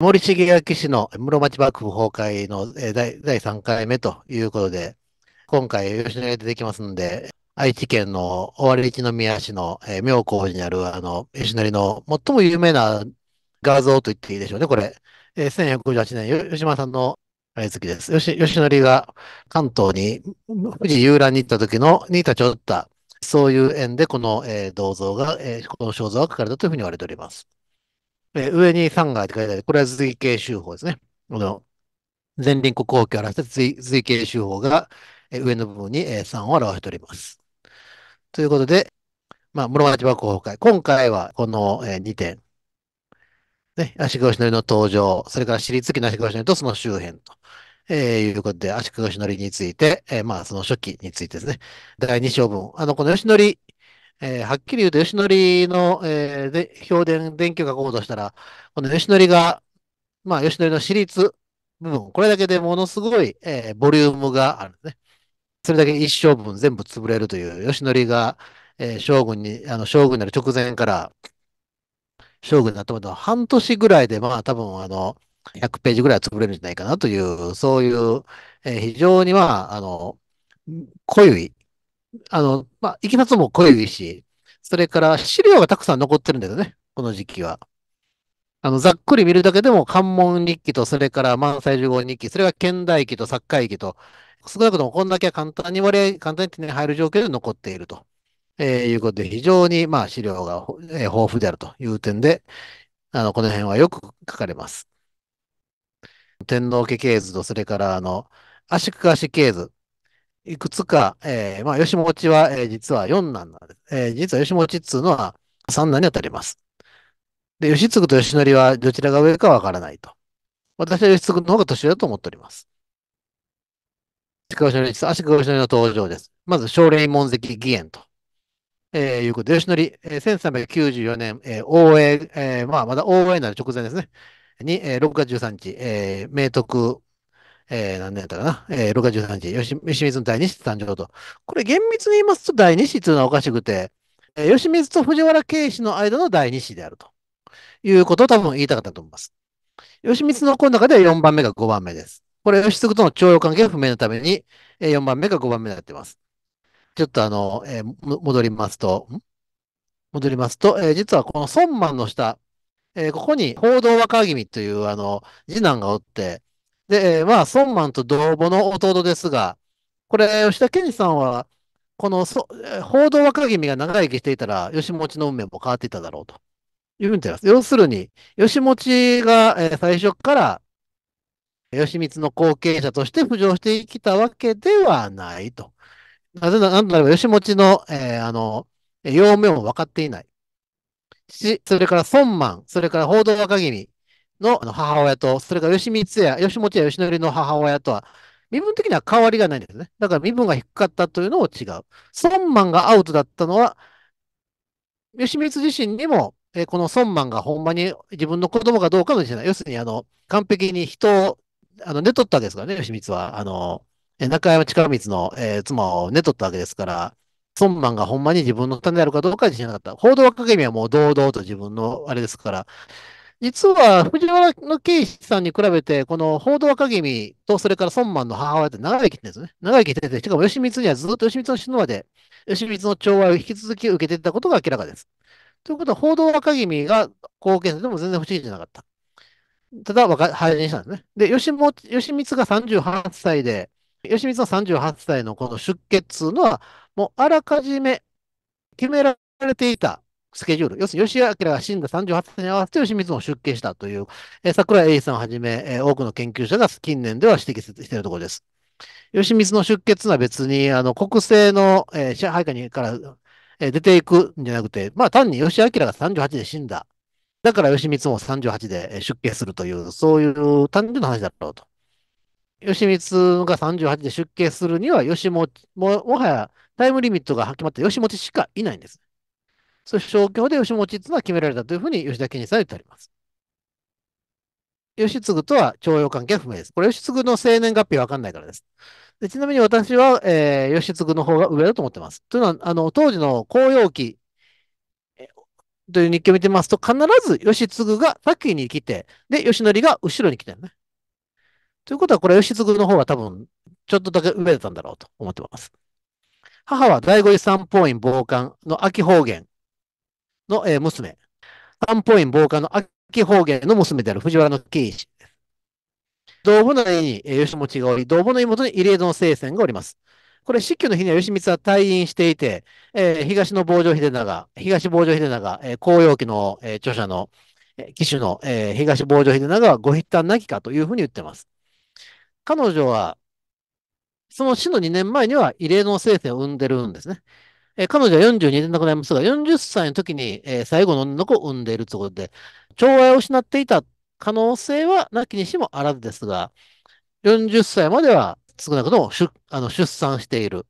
森重明氏の室町幕府崩壊の第第3回目ということで、今回吉野家出てきますんで、愛知県の尾張一宮市の妙高寺にあるあの吉野家の最も有名な画像と言っていいでしょうね、これ。えー、1158年、吉間さんのあれ好きです。吉野家が関東に富士遊覧に行った時のに立ち寄った、そういう縁でこの、えー、銅像が、えー、この肖像が書かれたというふうに言われております。えー、上に3が書いてある。これは随形集法ですね。この前輪国王器を表した随随形集法が、えー、上の部分に、えー、3を表しております。ということで、まあ、室町幕府崩壊。今回はこの、えー、2点。ね、足利義則の登場、それから私立期の足利義のとその周辺と、えー、いうことで、足利義則について、えー、まあ、その初期についてですね、第2章分。あの、この吉典えー、はっきり言うと、吉典の、えー、で評伝、電球が高度したら、この吉典が、まあ、吉典の私立部分、これだけでものすごい、えー、ボリュームがあるね。それだけ一生分全部潰れるという、吉典が、えー、将軍に、あの、将軍になる直前から、将軍になったも、での半年ぐらいで、まあ、多分、あの、100ページぐらい潰れるんじゃないかなという、そういう、えー、非常に、は、あ、あの、濃い、あの、まあ、いきなつも濃いし、それから資料がたくさん残ってるんだよね、この時期は。あの、ざっくり見るだけでも、関門日記と、それから満載十号日記、それは剣代記と作家記と、少なくともこんだけは簡単に割り、簡単に手に入る状況で残っていると、えー、いうことで、非常に、まあ、資料が、えー、豊富であるという点で、あの、この辺はよく書かれます。天皇家系図と、それから、あの、足利氏系図。いくつか、えー、まあ、吉本ちは、えー、実は四男なんです。えー、実は吉本ちっつうのは三男にあたります。で、吉継と吉則はどちらが上かわからないと。私は吉継の方が年上だと思っております。足利義則足利義則の登場です。まず、少霊門跡義援と。えー、いうことで、吉則、え三1394年、えー、応援、えー、まあ、まだ応援なる直前ですね。に、えー、6月13日、えー、明徳えー、何年だったかな、えー、6月13日、吉吉水の第二子誕生と。これ厳密に言いますと第二子というのはおかしくて、えー、吉水と藤原慶氏の間の第二子であるということを多分言いたかったと思います。吉光の子の中では4番目が5番目です。これ、吉次との徴用関係不明のために、4番目が5番目になってます。ちょっとあの、えー、戻りますと、戻りますと、えー、実はこの孫万の下、えー、ここに報道若君というあの、次男がおって、で、まあ、孫万と同母の弟ですが、これ、吉田健二さんは、この報道若君が長生きしていたら、吉持の運命も変わっていただろうというふうに言ってます。要するに、吉持が、え最初から義満の後継者として浮上してきたわけではないと。なぜならば、義持の、えー、あの、要名も分かっていない。し、それから孫万、それから報道若君、の母親と、それから吉光や、吉本や吉則の母親とは、身分的には変わりがないんですね。だから身分が低かったというのも違う。孫満がアウトだったのは、吉光自身にも、えー、この孫満がほんまに自分の子供かどうかもしれない。要するに、あの、完璧に人を、あの、寝取ったわけですからね、吉光は。あの、中山近光の、えー、妻を寝取ったわけですから、孫満がほんまに自分の種であるかどうかは自信なかった。報道はかけみはもう堂々と自分のあれですから、実は藤原の圭さんに比べて、この報道赤君と、それから孫万の母親って長生きてるんですね。長生きしてて、しかも吉光にはずっと吉光の死ぬまで、吉光の調和を引き続き受けていたことが明らかです。ということは、報道赤君が貢献者ても全然不思議じゃなかった。ただ、廃人したんですね。で、吉も吉光が38歳で、吉光の38歳のこの出血というのは、もうあらかじめ決められていたスケジュール。要するに吉明が死んだ38歳に合わせて吉光も出家したという、えー、桜井英さんをはじめ、えー、多くの研究者が近年では指摘しているところです。吉光の出家というのは別に、あの、国政の、えー、支配下にから、えー、出ていくんじゃなくて、まあ単に吉明が38で死んだ。だから吉光も38で出家するという、そういう単純な話だろうと。吉光が38で出家するには、吉も、も、もはやタイムリミットが決まって吉本しかいないんです。そして消去で義持っていうのは決められたというふうに吉田健二さんは言ってあります。義継とは徴用関係は不明です。これ義継の生年月日わかんないからです。でちなみに私は、えー、義継の方が上だと思ってます。というのは、あの、当時の紅葉期という日記を見てますと、必ず義継が先に来て、で、義則が後ろに来てるね。ということは、これ義継の方が多分、ちょっとだけ上だったんだろうと思ってます。母は第五次三法院傍観の秋方言の、え娘。漢方院傍観の秋方言の娘である藤原慶一。同母内に、え吉持がおり、同母の妹に異例の聖戦がおります。これ、死去の日には義満は退院していて、えー、東の傍城秀長、東傍城秀長、えー、紅葉期の、えー、著者の、えー、騎手の、えー、東傍城秀長はご筆談なきかというふうに言ってます。彼女は、その死の2年前には異例の聖戦を生んでるんですね。えー、彼女は42で亡くなりますが、40歳の時に、えー、最後の女の子を産んでいるということで、長愛を失っていた可能性はなきにしもあらずですが、40歳までは少なくとも出あの出産している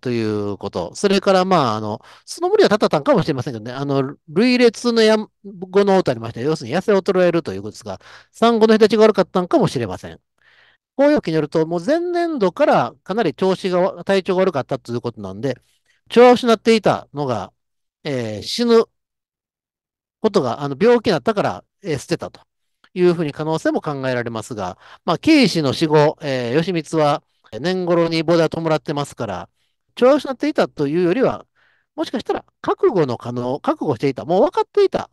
ということ。それから、まあ、あの、その無理は立ったんかもしれませんけどね、あの、類列のや語の音ありまして、要するに痩せ衰えるということですが、産後の日立ちが悪かったんかもしれません。公用期によると、もう前年度からかなり調子が、体調が悪かったということなんで、調和を失っていたのが、えー、死ぬことが、あの、病気になったから、えー、捨てたというふうに可能性も考えられますが、まあ、慶氏の死後、えー、義満は年頃に菩提を弔ってますから、調和を失っていたというよりは、もしかしたら覚悟の可能、覚悟していた、もう分かっていた。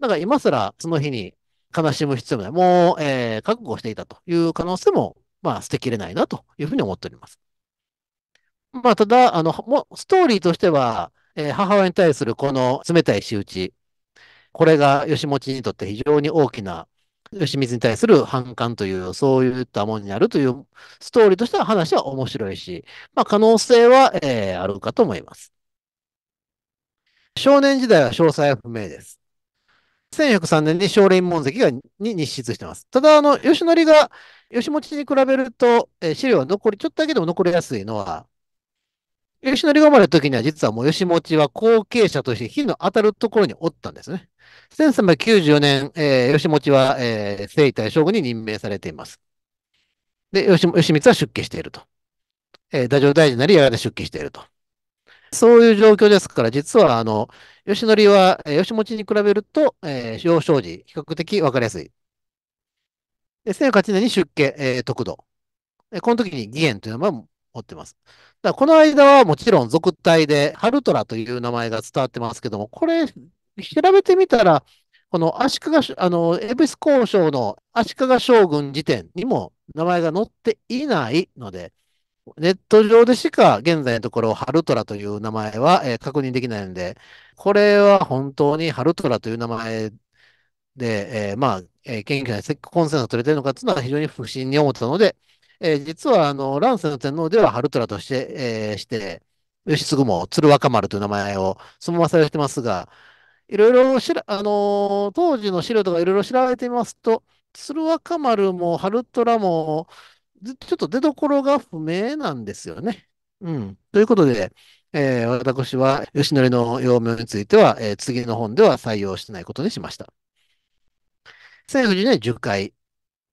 だから今更その日に悲しむ必要もない。もう、えー、覚悟していたという可能性も、まあ、捨てきれないなというふうに思っております。まあ、ただ、あの、もストーリーとしては、えー、母親に対するこの冷たい仕打ち、これが義持にとって非常に大きな、義満に対する反感という、そういったものになるというストーリーとしては話は面白いし、まあ、可能性は、えー、あるかと思います。少年時代は詳細は不明です。1103年に少林門跡がに日出してます。ただ、あの、義則が、義持に比べると、えー、資料は残り、ちょっとだけでも残りやすいのは、吉成が生まれた時には、実はもう吉持は後継者として火の当たるところにおったんですね。1394年、えー、吉持は、えー、大将軍に任命されています。で、吉吉光は出家していると。えー、太政大臣なりやがて出家していると。そういう状況ですから、実は、あの、吉典は、えー、吉持に比べると、えー、幼少時、比較的分かりやすい。1008年に出家、えー、得度。この時に義援というのを持ってます。だこの間はもちろん続体で、ハルトラという名前が伝わってますけども、これ、調べてみたら、この足利、あの、エビス交渉の足利将軍辞典にも名前が載っていないので、ネット上でしか現在のところ、ハルトラという名前は、えー、確認できないので、これは本当にハルトラという名前で、えー、まあ、えー、研究者にコンセンサ取れてるのかというのは非常に不審に思ったので、えー、実はあの乱世の天皇では春虎として、えー、して、吉継も鶴若丸という名前をそのままされてますが、いろいろしら、あのー、当時の資料とかいろいろ調べてみますと、鶴若丸も春虎も、ちょっと出どころが不明なんですよね。うん。ということで、えー、私は吉典の幼名については、えー、次の本では採用してないことにしました。政府時代10回、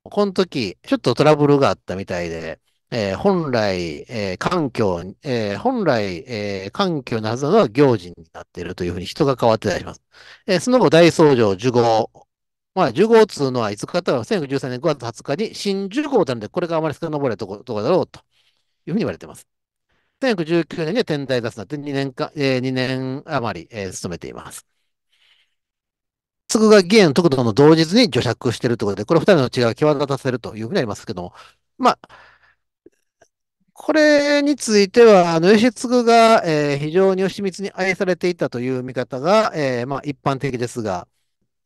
この時、ちょっとトラブルがあったみたいで、えー、本来、えー、環境、えー、本来、えー、環境のはずなのは行事になっているというふうに人が変わってたりします。えー、その後、大僧正呪号。まあ、呪号通のはいつかとは1913年5月20日に新呪号なので、これがあまり遡れとこ、とこだろうというふうに言われています。1919年には天体出になって2年か、えー、2年余り、えー、勤めています。ぐが義援の特度の同日に除釈しているということで、これ二人の違いを際立たせるというふうになりますけども、まあ、これについては、あの、吉継が、えー、非常に吉光に愛されていたという見方が、えー、まあ、一般的ですが、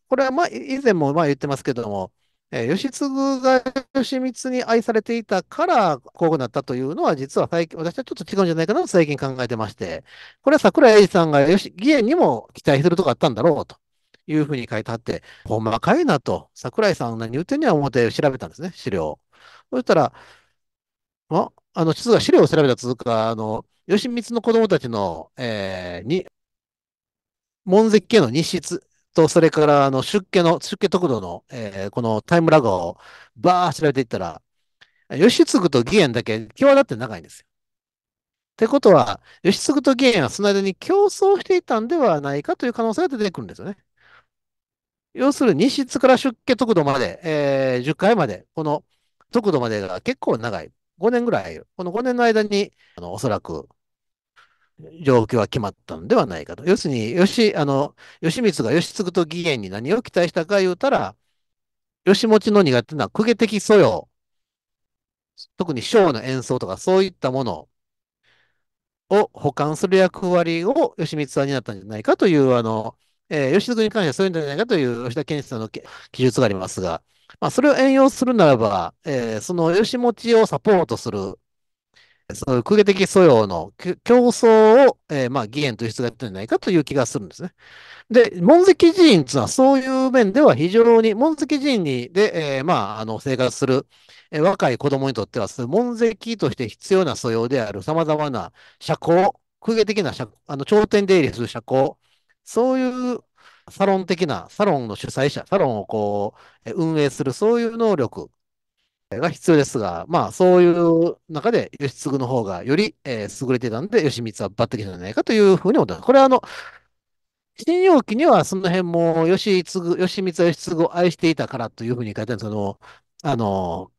これは、まあ、以前も、まあ、言ってますけども、えー、吉継が吉光に愛されていたから、こうなったというのは、実は最近、私はちょっと違うんじゃないかなと最近考えてまして、これは桜井英二さんが義義援にも期待するとこあったんだろうと。いうふうに書いてあって、ほんまかいなと、桜井さん何言ってんねや思って調べたんですね、資料そしたら、あ、あの、実は資料を調べた続か、あの、吉光の子供たちの、えー、に、門跡家の日室と、それから、あの、出家の、出家特度の、えー、このタイムラグをバー調べていったら、吉継と義援だけ際立って長いんですよ。ってことは、吉継と義援はその間に競争していたんではないかという可能性が出てくるんですよね。要するに日質から出家速度まで、えー、10回まで、この速度までが結構長い。5年ぐらい、この5年の間に、あの、おそらく、状況は決まったのではないかと。要するに、よし、あの、義満が義継と義元に何を期待したか言うたら、義持の苦手な公家的素養、特に章の演奏とかそういったものを補完する役割を義満は担ったんじゃないかという、あの、えー、吉野君に関してはそういうんじゃないかという吉田健一さんの記述がありますが、まあ、それを援用するならば、えー、その吉持ちをサポートする、その空気的素養の競争を、えー、まあ、義援と一緒がやったんじゃないかという気がするんですね。で、門跡寺院というのはそういう面では非常に、門跡寺院にで、えー、まあ、あの、生活する、えー、若い子供にとっては、門跡として必要な素養である様々な社交、空気的な社あの、頂点出入りする社交、そういうサロン的な、サロンの主催者、サロンをこう、運営する、そういう能力が必要ですが、まあ、そういう中で、義継の方がより、えー、優れてたんで、義満は抜擢じゃないかというふうに思っす。これは、あの、新容期にはその辺も義継、義満は義継を愛していたからというふうに書いてあるんですけどあの、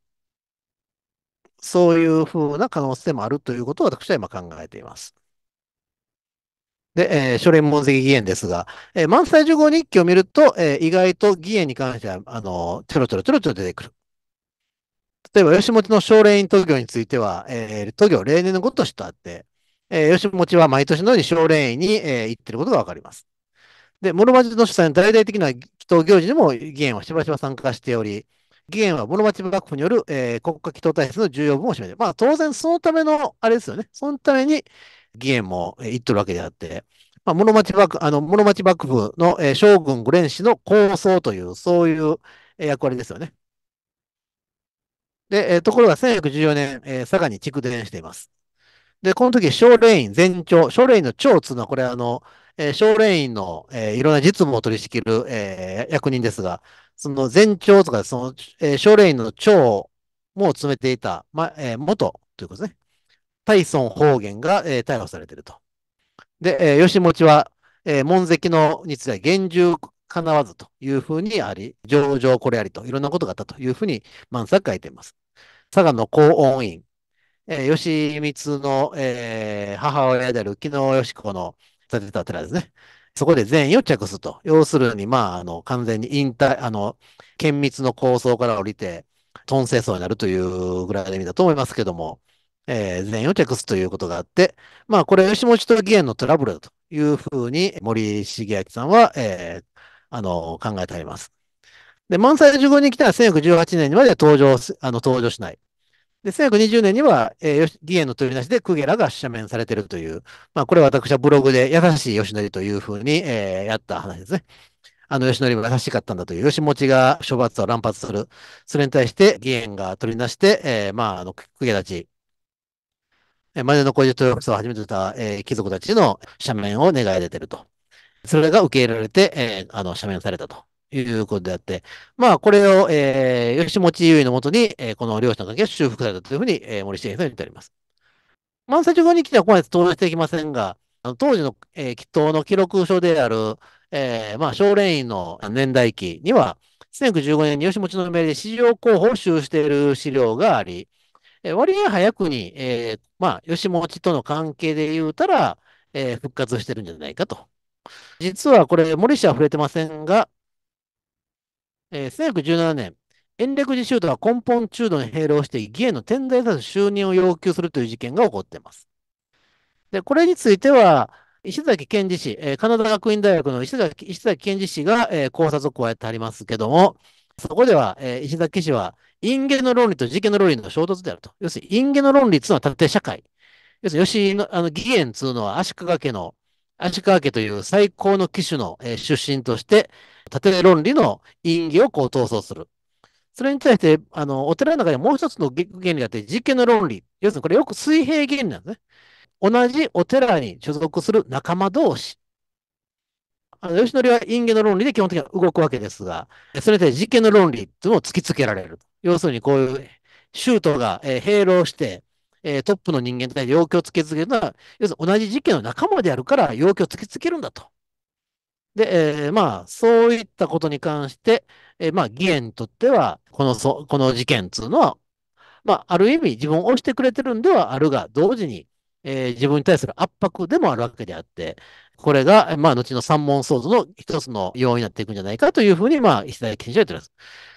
そういうふうな可能性もあるということを私は今考えています。で、えー、書連問責議員ですが、えー、満載受講日記を見ると、えー、意外と議員に関しては、あの、ちょろちょろちょろちょろ出てくる。例えば、吉本の奨励院都業については、えー、都業例年のごとしとあって、えー、吉本は毎年のように奨励院に、えー、行ってることがわかります。で、室町の主催の大々的な祈祷行事にも議員はしばしば参加しており、議員は室町幕府による、えー、国家祈祷体制の重要部門を占めている。まあ、当然そのための、あれですよね。そのために、議員も言っとるわけであって、まあ、室町幕府、あの、室町幕府の、え将軍グレン氏の構想という、そういう役割ですよね。で、えところが1114年、え佐賀に蓄電しています。で、この時、少霊院全長、少霊院の長つうのは、これあの、え少霊院の、えいろんな実務を取り仕切る、え役人ですが、その全長とか、その、え少霊院の長も詰めていた、ま、え元ということですね。タイソン方言が、えー、逮捕されていると。で、えー、吉持は、えー、門跡のについては厳重かなわずというふうにあり、上場これありといろんなことがあったというふうに満作書いています。佐賀の高音院、えー、吉光の、えー、母親である木野義子の建てた寺ですね。そこで善意を着すと。要するに、まあ、あの、完全に引退、あの、厳密の構想から降りて、トン層になるというぐらいの意味だと思いますけども、えー、善意を隠すということがあって、まあ、これ、吉本と義援のトラブルだというふうに、森重明さんは、えー、あの、考えてあります。で、満載15に来たら1918年にまでは登場、あの、登場しない。で、1920年には、えー、義援の取りなしでクゲラが赦免されているという、まあ、これは私はブログで優しい吉典というふうに、えー、やった話ですね。あの、吉典も優しかったんだという、吉持が処罰を乱発する。それに対して、義援が取りなして、えー、まあ、あの、公家たち、えマネの工事豊草を始めてた、えー、貴族たちの斜面を願い出てると。それが受け入れられて、えー、あの、斜面されたということであって、まあ、これを、えー、吉持優位のもとに、えー、この両者の関係が修復されたというふうに、えー、森重さんに言っております。満載15日来てはここまで登場していきませんが、当時の、えー、祈祷の記録書である、えー、まあ、少年院の年代記には、1915年に吉持の命令で史上候補を収している資料があり、え割に早くに、えー、まあ、吉持との関係で言うたら、えー、復活してるんじゃないかと。実はこれ、森氏は触れてませんが、えー、1917年、延暦寺修道は根本中道に併合して、義への天在さの就任を要求するという事件が起こっています。で、これについては、石崎健治氏、えー、カナダ学院大学の石崎石崎健治氏が、えー、考察を加えてありますけども、そこでは、えー、石崎氏は、陰芸の論理と事件の論理の衝突であると。要するに、陰芸の論理というのは縦社会。要するに、吉井の、あの、義元というのは足利家の、足利家という最高の騎手の、えー、出身として、縦論理の陰義をこう闘争する。それに対して、あの、お寺の中でもう一つの原理があって、事件の論理。要するにこれよく水平原理なんですね。同じお寺に所属する仲間同士。あの吉典は因果の論理で基本的には動くわけですが、それで実験の論理というのを突きつけられる。要するにこういうシュートが、えー、併用して、えー、トップの人間と要求を突きつけるのは、要するに同じ事件の仲間であるから要求を突きつけるんだと。で、えー、まあ、そういったことに関して、えー、まあ、義援にとっては、このそ、この事件っていうのは、まあ、ある意味自分を押してくれてるんではあるが、同時に、えー、自分に対する圧迫でもあるわけであって、これが、まあ、後の三門創造の一つの要因になっていくんじゃないかというふうに、まあ、石田研修は言っております。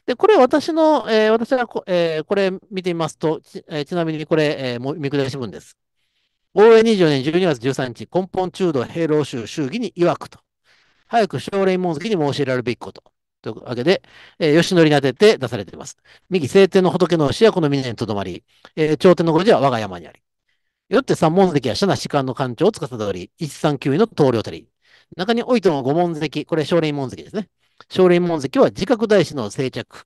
で、これ私の、えー、私がこ,、えー、これ見てみますと、ち,、えー、ちなみにこれ、えー、も見下し文です。応援24年12月13日、根本中道平老州衆議に曰くと。早く奨励門跡に申し入れられるべきこと。というわけで、えー、吉典に当てて出されています。右、聖天の仏の教えはこの峰にとどまり、えー、頂天の頃時は我が山にあり。よって三門関は社内士官の官庁を司り、一三九位の棟梁たり。中においての五門関、これ少林門関ですね。少林門関は自覚大師の静着、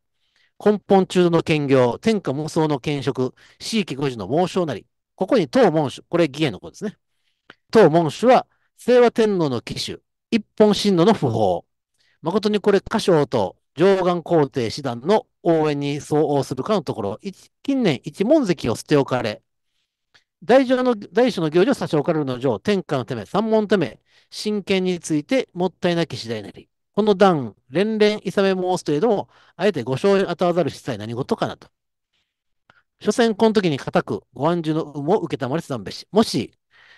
根本中の兼業、天下無双の兼職、四域五時の猛将なり。ここに当門主、これ義兄の子ですね。当門主は、清和天皇の騎手、一本神路の訃報。誠にこれ、歌唱と上岸皇帝師団の応援に相応するかのところ、近年一門関を捨て置かれ、大乗の、大書の行事を差し置かれるの上、天下のため、三門ため、真剣についてもったいなき次第なり。この段、連連いさめ申すといえども、あえてご承認あたわざるしさえ何事かなと。所詮この時に固く、ご安住の有無を受けたまりすざんべし。もし、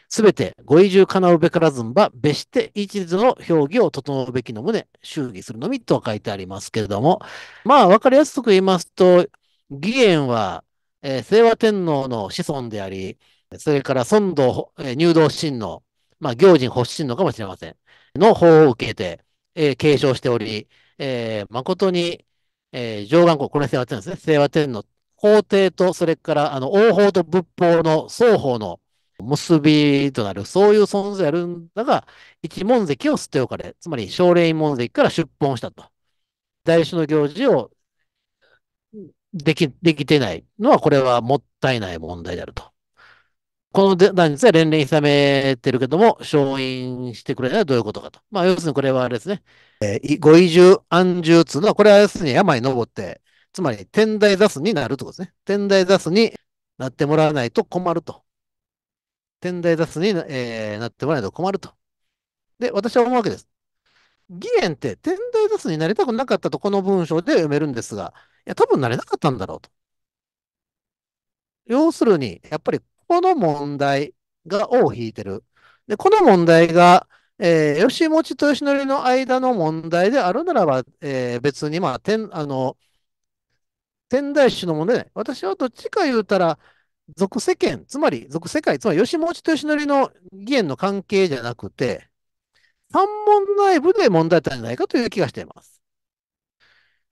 すべてご移住かなうべからずんば、べして一途の表記を整うべきの旨、祝儀するのみと書いてありますけれども、まあ、わかりやすく言いますと、義円は、えー、清和天皇の子孫であり、それから孫道、入道親の、まあ、行人発親のかもしれません。の法を受けて、えー、継承しており、えー、誠に、えー、上岸国、これ清和天皇ですね。清和天皇、皇帝と、それから、あの、王法と仏法の双方の結びとなる、そういう存在あるんだが、一門跡を捨ておかれ、つまり奨励院門跡から出奔したと。大種の行事をでき、できてないのは、これはもったいない問題であると。この男女は連連諌めてるけども、承認してくれないのはどういうことかと。まあ、要するにこれはあれですね。えー、ご移住、安住というのは、これは要するに山に登って、つまり天台座すになるってことですね。天台座すになってもらわないと困ると。天台座すにな,、えー、なってもらわないと困ると。で、私は思うわけです。義援って天台雑になりたくなかったとこの文章で読めるんですが、いや、多分なれなかったんだろうと。要するに、やっぱりこの問題が、を引いてる。で、この問題が、えー、吉持と吉則の間の問題であるならば、えー、別に、まあ、天、あの、天台宗の問題ない。私はどっちか言うたら、俗世間、つまり俗世界、つまり吉持と吉則の議員の関係じゃなくて、三問内部で問題だったんじゃないかという気がしています。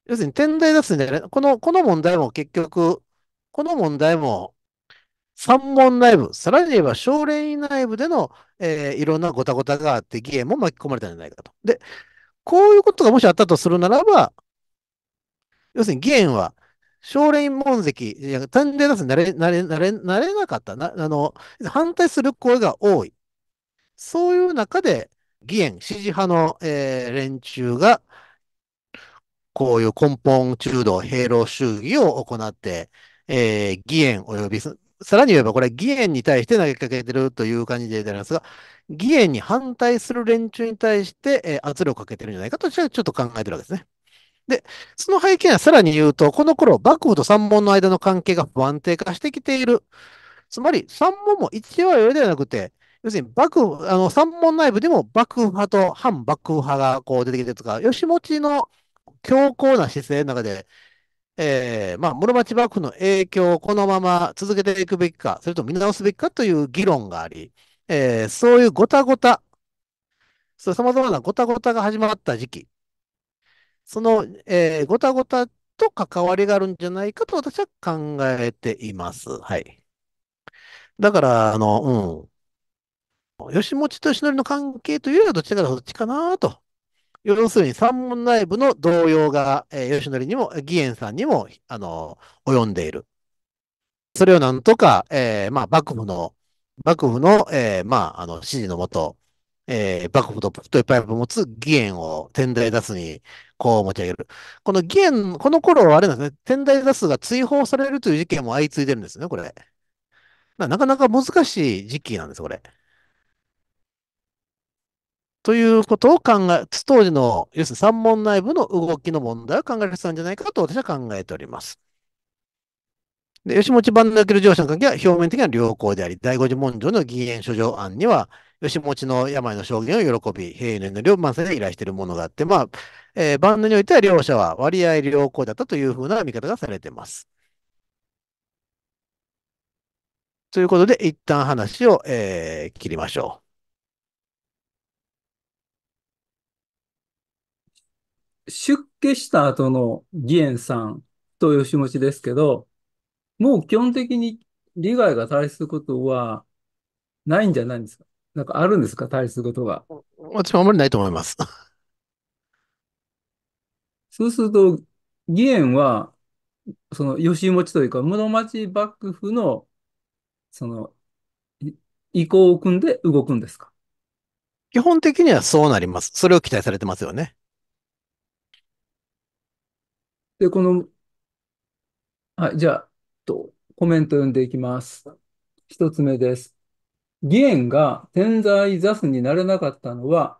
要するに、天台出すんじゃないこの、この問題も結局、この問題も、三門内部、さらに言えば年院内部での、えー、いろんなごたごたがあって、義援も巻き込まれたんじゃないかと。で、こういうことがもしあったとするならば、要するに義援は、年院門跡、いや、単純ななれ、なれ、なれ、なれなかった。な、あの、反対する声が多い。そういう中で、義援、支持派の、えー、連中が、こういう根本中道、兵糧主義を行って、えー、義援及びさらに言えばこれ、義援に対して投げかけてるという感じでありますが、義援に反対する連中に対して、え圧力をかけてるんじゃないかと、ちょっと考えてるわけですね。で、その背景はさらに言うと、この頃、幕府と三門の間の関係が不安定化してきている。つまり、三門も一応よりではなくて、要するに幕府、あの、三門内部でも幕府派と反幕府派がこう出てきてるとか、吉持の強硬な姿勢の中で、えー、まあ、室町幕府の影響をこのまま続けていくべきか、それと見直すべきかという議論があり、えー、そういうごたごた、そう様々なごたごたが始まった時期、その、えー、ごたごたと関わりがあるんじゃないかと私は考えています。はい。だから、あの、うん。吉持と吉典の関係というよりはどっちかがどっちかなと要するに三門内部の動揺が、えー、吉典にも、義援さんにも、あの、及んでいる。それをなんとか、えー、まあ、幕府の、幕府の、えー、まあ、あの、指示のもと、えー、幕府と太いパイプを持つ義援を天台出すに、こう持ち上げる。この義援、この頃はあれなんですね、天台出すが追放されるという事件も相次いでるんですね、これ。なかなか難しい時期なんです、これ。ということを考え、当時の、要するに三門内部の動きの問題を考えてたんじゃないかと私は考えております。で、吉持における上司の関係は表面的には良好であり、第五次文書の議員書状案には、吉持の病の証言を喜び、平年の両りを満載で依頼しているものがあって、まあ、えー、晩年においては両者は割合良好だったというふうな見方がされています。ということで、一旦話を、えー、切りましょう。出家した後の義援さんと吉持ですけど、もう基本的に利害が対することはないんじゃないんですかなんかあるんですか対することが。私もあんまりないと思います。そうすると、義援は、その吉持というか、室町幕府の、その、意向を組んで動くんですか基本的にはそうなります。それを期待されてますよね。で、この、はい、じゃあ、とコメント読んでいきます。一つ目です。義援が天在座すになれなかったのは、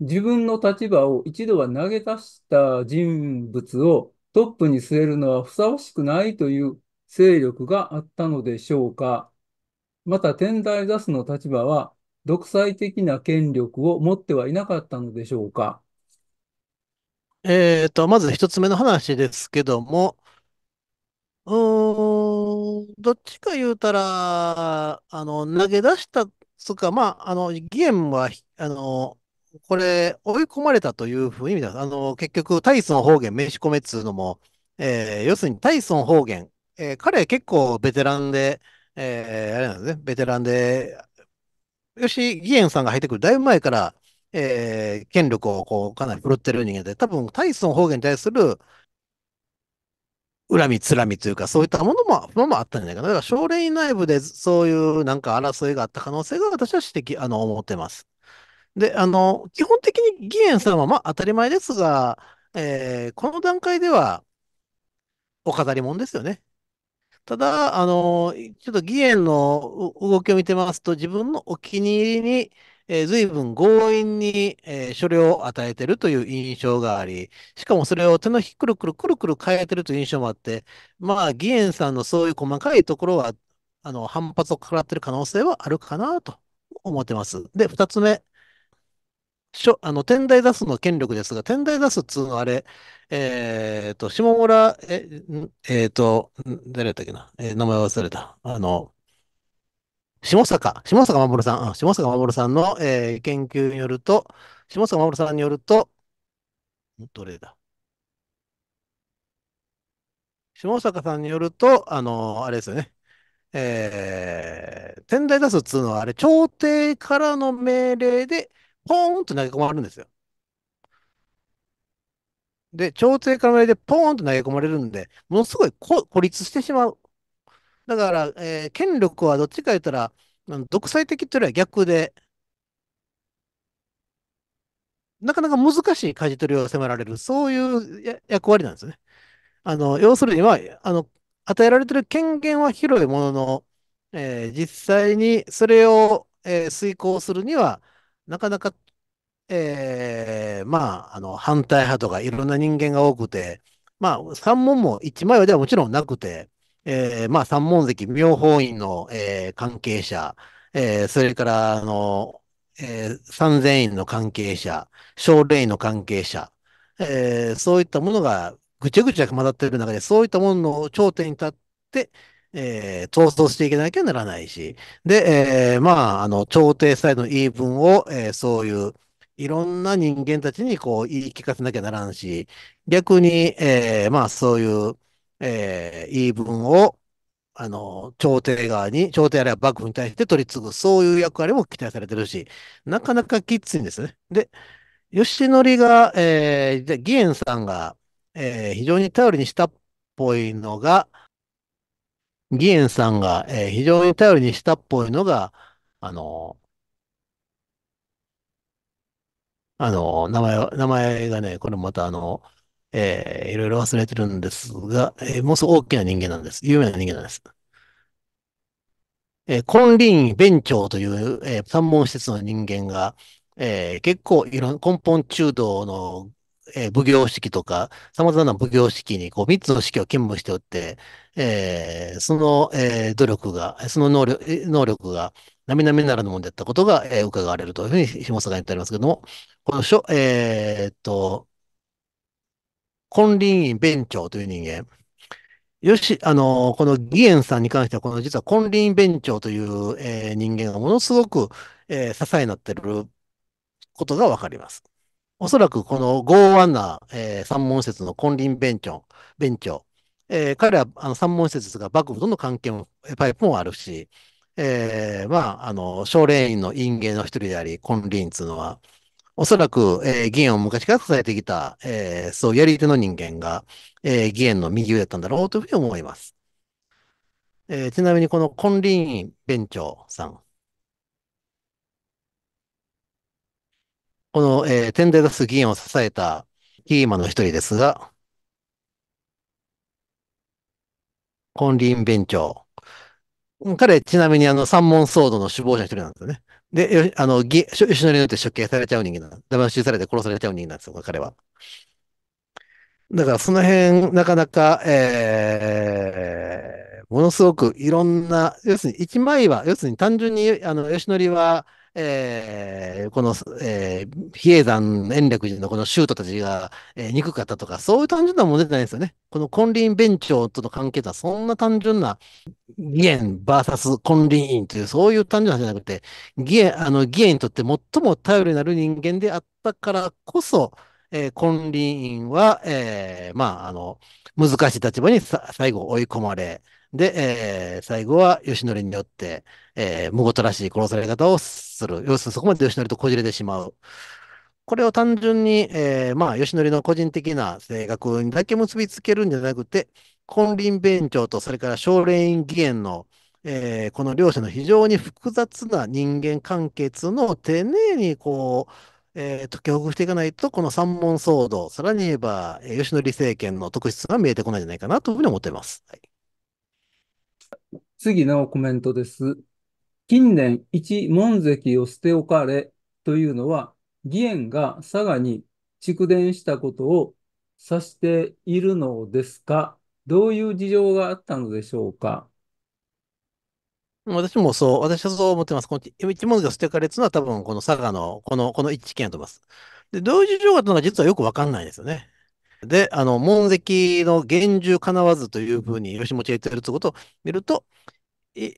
自分の立場を一度は投げ出した人物をトップに据えるのはふさわしくないという勢力があったのでしょうか。また、天才座スの立場は、独裁的な権力を持ってはいなかったのでしょうか。えっと、まず一つ目の話ですけども、うーん、どっちか言うたら、あの、投げ出したつか、まあ、あの、義援は、あの、これ、追い込まれたというふうに、あの、結局、タイソン方言、飯刺込めっつうのも、えー、要するにタイソン方言、えー、彼結構ベテランで、えー、あれなんですね、ベテランで、よし、義援さんが入ってくる、だいぶ前から、えー、権力をこうかなり振るってる人間で、多分タイソン方言に対する恨み、つらみというか、そういったものも、ももあったんじゃないかな。だから、少年内部でそういうなんか争いがあった可能性が私は指摘、あの、思ってます。で、あの、基本的に義員さんは、まあ、当たり前ですが、えー、この段階では、お飾り物ですよね。ただ、あの、ちょっと義員の動きを見てますと、自分のお気に入りに、えー、随分強引に、えー、所を与えてるという印象があり、しかもそれを手のひくるくるくるくる変えてるという印象もあって、まあ、義援さんのそういう細かいところは、あの、反発をかかってる可能性はあるかなと思ってます。で、二つ目。しょあの、天台座数の権力ですが、天台座数っつうのはあれ、えっ、と、下村、え、えっ、と、誰だったっけな、えー、名前忘れた。あの、下坂、下坂守さん、下坂守さんの、えー、研究によると、下坂守さんによると、どれだ下坂さんによると、あのー、あれですよね。えー、天台出すっつうのは、あれ、朝廷からの命令で、ポーンと投げ込まれるんですよ。で、朝廷からの命令でポーンと投げ込まれるんで、ものすごい孤立してしまう。だから、えー、権力はどっちか言ったら、独裁的というよりは逆で、なかなか難しい舵取りを迫られる、そういう役割なんですね。あの、要するには、あの、与えられてる権限は広いものの、えー、実際にそれを、えー、遂行するには、なかなか、えー、まあ、あの、反対派とかいろんな人間が多くて、まあ、三文も一枚ではもちろんなくて、えー、まあ、三門関妙法院の、えー、関係者、えー、それから、あの、えー、三千院の関係者、奨励院の関係者、えー、そういったものがぐちゃぐちゃ混ざっている中で、そういったものの頂点に立って、えー、闘争していけなきゃならないし、で、えー、まあ、あの、朝廷さえの言い分を、えー、そういう、いろんな人間たちにこう言い聞かせなきゃならんし、逆に、えー、まあそういう、えー、言い分を、あの、朝廷側に、朝廷あるいは幕府に対して取り次ぐ、そういう役割も期待されてるし、なかなかきついんですね。で、義則が、えー、義援さんが、えー、非常に頼りにしたっぽいのが、義援さんが、えー、非常に頼りにしたっぽいのが、あの、あの、名前、名前がね、これまたあの、えー、いろいろ忘れてるんですが、えー、もうすごく大きな人間なんです。有名な人間なんです。えー、金輪弁長という、えー、三門施設の人間が、えー、結構いろん根本中道の、えー、奉行式とか、様々な奉行式にこう3つの式を勤務しておって、えー、その、えー、努力が、その能力能力が、並々ならぬもんであったことが、えー、伺われるというふうに下坂に言ってありますけども、この書、えー、っと、金輪院弁長という人間。よし、あの、この義援さんに関しては、この実は金輪弁長という、えー、人間がものすごく、えー、支えになってることがわかります。おそらくこの剛腕な、えー、三門説の金輪弁長、弁長、えー、彼はあの三門説が幕府との関係も、パイプもあるし、えー、まあ、あの、奨励院の院芸の一人であり、金輪っていうのは、おそらく、えー、員を昔から支えてきた、えー、そうやり手の人間が、えー、員の右上だったんだろうというふうに思います。えー、ちなみにこのコンリーン弁長さん。この、えー、天台す議員を支えたキーマの一人ですが、コンーン弁長。彼、ちなみにあの、三門騒動の首謀者一人なんですよね。で、あの、義、吉野によって処刑されちゃう人間な騙しされて殺されちゃう人間なんですよ、彼は。だからその辺、なかなか、えー、ものすごくいろんな、要するに一枚は、要するに単純に、あの、吉典は、えー、この、えー、比叡山延暦寺のこの州徒たちが、えー、憎かったとか、そういう単純なものじゃないですよね。この金輪弁長との関係とは、そんな単純な、義援 VS 金輪院という、そういう単純な話じゃなくて、義援、あの、義援にとって最も頼りになる人間であったからこそ、えー、金輪院は、えー、まあ、あの、難しい立場に最後追い込まれ、で、えー、最後は義則によって、えー、無事らしい殺され方をする。要するにそこまで義則とこじれてしまう。これを単純に、えー、まあ、義則の個人的な性格にだけ結びつけるんじゃなくて、金輪弁長とそれから少年院議員の、えー、この両者の非常に複雑な人間関係のを丁寧にこう、えー、解きほぐしていかないと、この三門騒動、さらに言えば、え吉典政権の特質が見えてこないんじゃないかなというふうに思っています。はい次のコメントです。近年、一門跡を捨て置かれというのは、義援が佐賀に蓄電したことを指しているのですかどういう事情があったのでしょうか私もそう、私はそう思ってます。この一文字が捨てかれつのは多分この佐賀の、この、この一件と思います。で、どういう事情があったのか実はよくわかんないですよね。で、あの、門跡の厳重かなわずというふうに吉本が言ってるってことを見ると、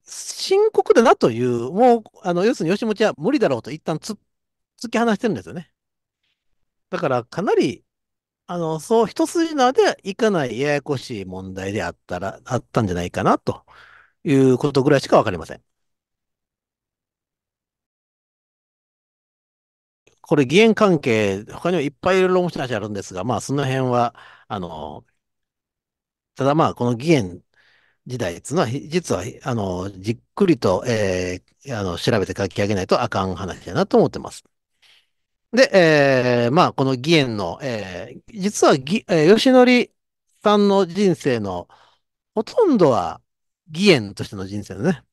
深刻だなという、もう、あの、要するに吉本は無理だろうと一旦突き放してるんですよね。だから、かなり、あの、そう、一筋縄ではいかないややこしい問題であったら、あったんじゃないかな、ということぐらいしかわかりません。これ、義援関係、他にはいっぱいいろいろ面白い話あるんですが、まあ、その辺は、あの、ただまあ、この義援時代っていうのは、実は、あの、じっくりと、えー、あの、調べて書き上げないとあかん話だなと思ってます。で、えー、まあ、この義援の、えー、実は義、えー、吉則さんの人生のほとんどは義援としての人生のね。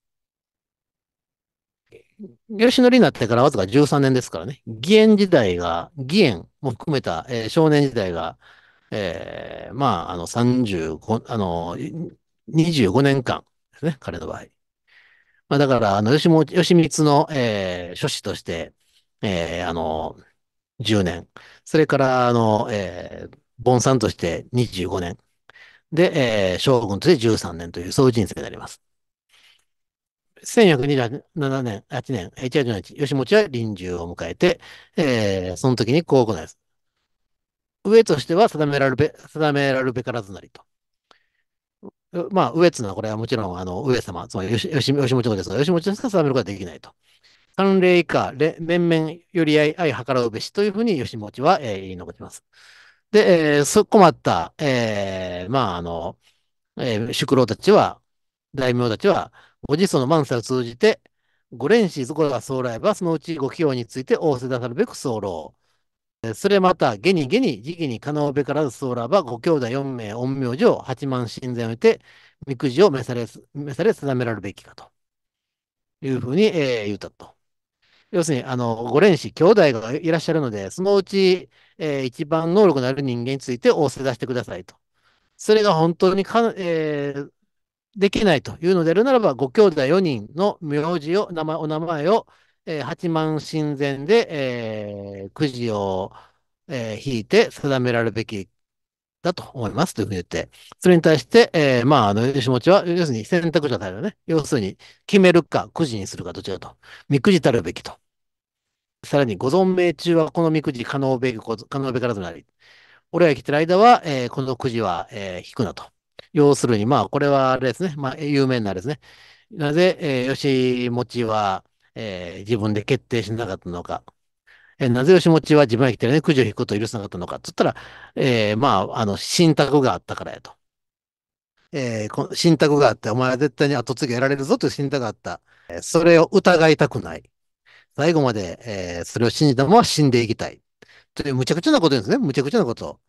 吉則になってからわずか13年ですからね。義援時代が、義援も含めた、えー、少年時代が、えー、まあ、あの、35、あの、25年間ですね、彼の場合。まあ、だから、あの、吉本、吉光の、えー、書士として、えー、あの、10年。それから、あの、えー、盆さんとして25年。で、えー、将軍として13年という、そういう人生になります。1427年、8年、1818、吉持は臨終を迎えて、えー、その時にこう行います。上としては定めらるべ、定めらるべからずなりと。まあ、上っていうのはこれはもちろん、あの、上様、つまり吉吉本ですが、吉本でしか定めることはできないと。関連以下、連綿よりい、相計らうべしというふうに吉本は、えー、言い残します。で、えー、そ困った、えー、まあ、あの、えー、宿老たちは、大名たちは、ご自祖の万歳を通じて、ご連死そこが総来ば、そのうちご器用について仰せ出さるべく候。それまた、現に現に、時期にかなうべからずそうらば、ご兄弟4名、陰陽上、を万神前を得て、みくじを召され、召され定められるべきかと。いうふうに、えー、言うたと。要するに、あの、ご連子、兄弟がいらっしゃるので、そのうち、えー、一番能力のある人間について仰せ出してくださいと。それが本当にか、えー、できないというのであるならば、ご兄弟4人の名字を、名前、お名前を、えー、八幡神前で、えー、くじを、えー、引いて定められるべきだと思いますというふうに言って、それに対して、えー、まあ、あの、吉もちは、要するに選択肢は大ね。要するに、決めるか、くじにするか、どちらと。みくじたるべきと。さらに、ご存命中はこのみくじ可能べき、可能べからずなり。俺が生きてる間は、えー、このくじは、えー、引くなと。要するに、まあ、これはあれですね。まあ、有名なですね。なぜ、えー、吉持は、えー、自分で決定しなかったのか、えー、なぜ吉持ちは自分が生きてるね、くじを引くことを許さなかったのか、つったら、えー、まあ、あの、信託があったからやと。えー、信託があって、お前は絶対に後継ぎやられるぞという信託があった。それを疑いたくない。最後まで、えー、それを信じたまま死んでいきたい。というむちゃくちゃなことですね。むちゃくちゃなこと。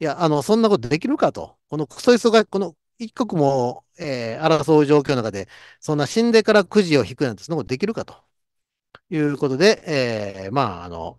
いや、あの、そんなことできるかと。このクソ忙が、この一刻も、えー、争う状況の中で、そんな死んでからくじを引くなんて、そんなことできるかと。いうことで、えー、まあ、あの、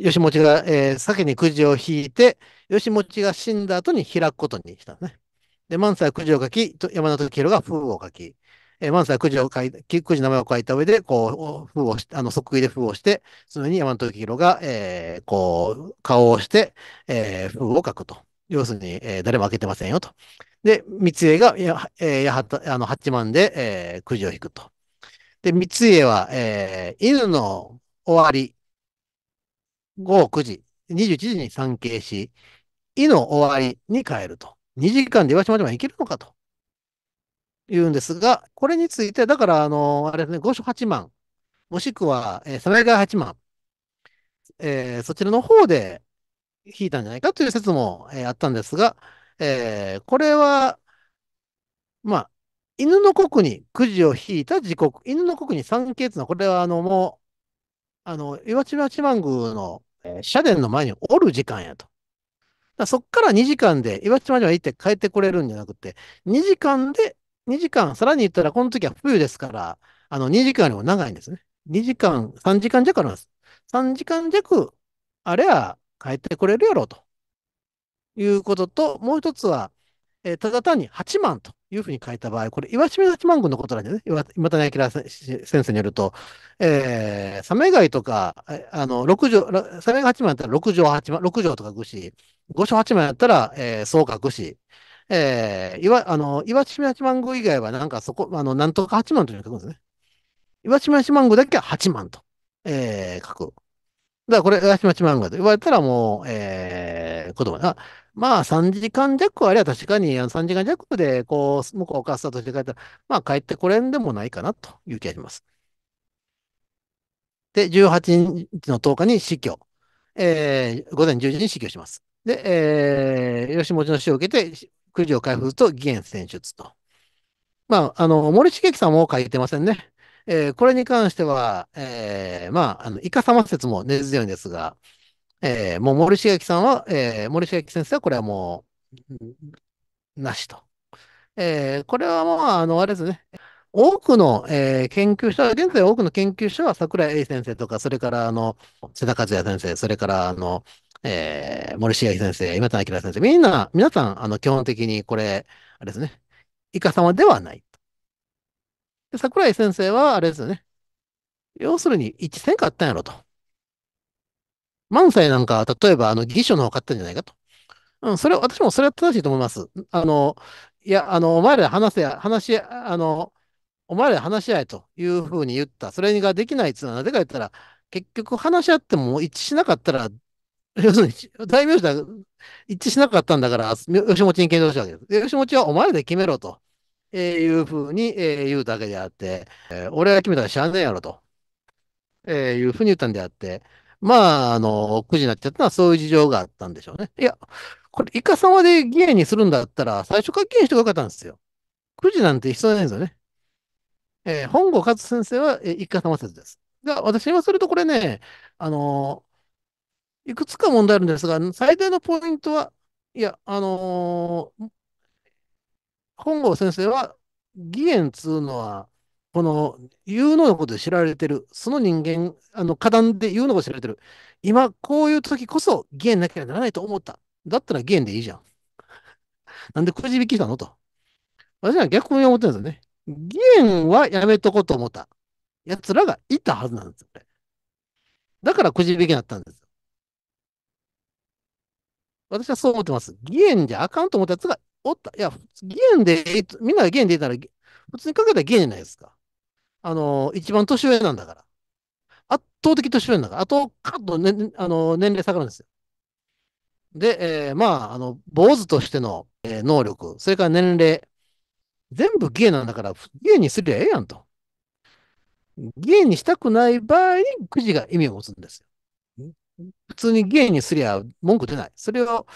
吉持が、えー、先にくじを引いて、吉持が死んだ後に開くことにしたんですね。で、万歳はくじを書き、山田時宏が封を書き、えー、万歳はくじを書いて、くじ名前を書いた上で、こう、封をし、あの、即位で封をして、その上に山田時宏が、えー、こう、顔をして、えー、封を書くと。要するに、えー、誰も開けてませんよと。で、三井が、や、えー、やた、あの、八万で、えー、くじを引くと。で、三つ家は、えー、犬の終わり、午後9時、21時に参詣し、犬の終わりに帰ると。2時間で岩島島行けるのかと。言うんですが、これについて、だから、あの、あれですね、五所八幡、もしくは、えー、サメガ八幡、えー、そちらの方で引いたんじゃないかという説も、えー、あったんですが、えー、これは、まあ、犬の国にくじを引いた時刻、犬の国に三景っていうのは、これはあのもう、あの、岩千葉万宮の、社殿の前におる時間やと。だそっから2時間で岩千葉島行って帰ってこれるんじゃなくて、2時間で、2時間、さらに言ったらこの時は冬ですから、あの2時間よりも長いんですね。2時間、3時間弱あります。3時間弱、あれは帰ってこれるやろうと。いうことと、もう一つは、えー、ただ単に8万と。いうふうに書いた場合、これ、岩清八幡宮のことなんじゃね田、谷明先生によると、えー、サメガイとか、あの、六条、サメガイ8枚だったら六条八幡、六条とかぐし、五所八幡だったら、えー、そう書くし、えー、岩、あの、岩清八幡宮以外は、なんかそこ、あの、なんとか八万というふうに書くんですね。岩清八幡宮だけは八万と、えー、書く。だからこれ、がしまう漫画と言われたらもう、えー、子供が、まあ3時間弱あれは確かに、3時間弱で、こう、向こうからスタートして帰ったら、まあ帰ってこれんでもないかなという気がします。で、18日の10日に死去。えー、午前10時に死去します。で、えー、吉本の死を受けて、九条すると義援選出と。まあ、あの、森重樹さんも書いてませんね。えー、これに関しては、えー、まあ、あの、イカ様説も根強いんですが、えー、もう森重さんは、えー、森重先生はこれはもう、なしと。えー、これはもう、あの、あれですね。多くの、えー、研究者、現在多くの研究者は桜井英先生とか、それから、あの、瀬田和也先生、それから、あの、えー、森重先生、今田明先生、みんな、皆さん、あの、基本的にこれ、あれですね、イカ様ではない。桜井先生は、あれですよね。要するに、一戦買ったんやろと。万歳なんか、例えば、あの、議書の方買ったんじゃないかと。うん、それ、私もそれは正しいと思います。あの、いや、あの、お前ら話せや、話し、あの、お前ら話し合えというふうに言った。それができないっていうのは、なぜか言ったら、結局話し合っても一致しなかったら、要するに、大名詞が一致しなかったんだから、吉本に検討したわけです。吉本はお前らで決めろと。えー、いうふうに、えー、言うだけであって、えー、俺が決めたら知らねえやろと、えー、いうふうに言ったんであって、まあ、あの、くじになっちゃったのはそういう事情があったんでしょうね。いや、これ、イカ様で議員にするんだったら、最初から議員してよかったんですよ。くじなんて必要ないんですよね。えー、本郷勝先生は、えー、一家様説です。が、私に言わるとこれね、あのー、いくつか問題あるんですが、最大のポイントは、いや、あのー、本郷先生は、義員つうのは、この有能のことで知られてる、その人間、あの、花断で有能を知られてる。今、こういう時こそ、義員なきゃならないと思った。だったら義員でいいじゃん。なんでくじ引きたのと。私は逆に思ってるんですよね。義員はやめとこうと思った。奴らがいたはずなんですよ、だからくじ引きになったんです。私はそう思ってます。義員じゃあかんと思った奴がおった、いや、元で、みんなが元出たら、普通にかけたら元じゃないですか。あの、一番年上なんだから。圧倒的年上なんだから。あと、カッと、ね、あの年齢下がるんですよ。で、えー、まあ、あの、坊主としての、えー、能力、それから年齢、全部芸なんだから、芸にすりゃええやんと。芸にしたくない場合にくじが意味を持つんですよ。普通に芸にすりゃ文句出ない。それを、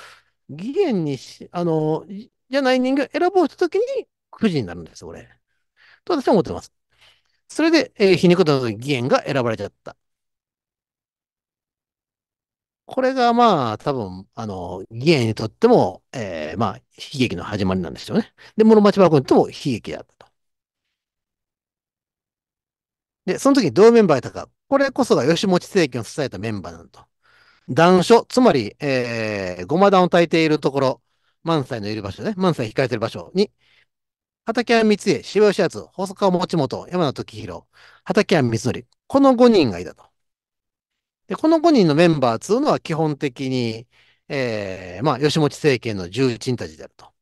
義援にし、あの、じゃない人間を選ぼうとしたときに、くじになるんです、これ。と私は思ってます。それで、えー、皮肉と議員が選ばれちゃった。これがまあ、多分、あの、議員にとっても、えー、まあ、悲劇の始まりなんでしょうね。で、室町幕府にとも悲劇だったと。で、その時にどういうメンバーいたか。これこそが吉持政権を支えたメンバーなんと。断書、つまり、えー、ごま団を炊いているところ、満載のいる場所ね、満載控えてる場所に、畠山光恵、渋吉厚、細川持元、山名時弘、畠山光則、この5人がいたと。で、この5人のメンバーというのは基本的に、えー、まあ、吉持政権の重鎮たちであると。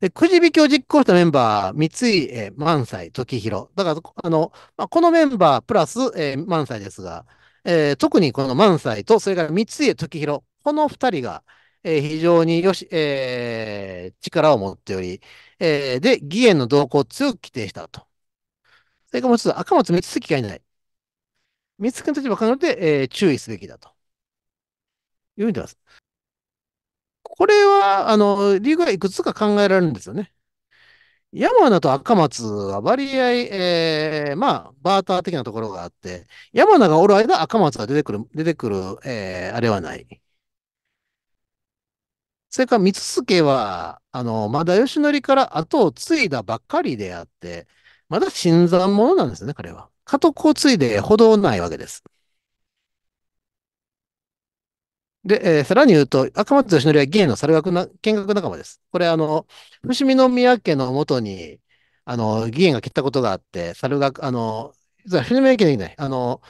で、くじ引きを実行したメンバー、三井、えー、満載、時広。だから、あの、まあ、このメンバープラス、えー、満載ですが、えー、特にこの満載と、それから三井、時広、この二人が、えー、非常によし、えー、力を持っており、えー、で、義援の動向を強く規定したと。それからもう一つ、赤松光月がいない。光月の立場からで、えー、注意すべきだと。いうふうに言ってます。これは、あの、理由がいくつか考えられるんですよね。山名と赤松は割合、えー、まあ、バーター的なところがあって、山名がおる間、赤松が出てくる、出てくる、えー、あれはない。それから光助は、あの、まだ義則から後を継いだばっかりであって、まだ新参者なんですね、彼は。家督を継いでほどないわけです。で、えー、さらに言うと、赤松義則は芸の猿学な見学仲間です。これ、あの、伏見宮家のもとに、あの、議員が切ったことがあって、猿学、あの、実は伏見宮家でない、あの、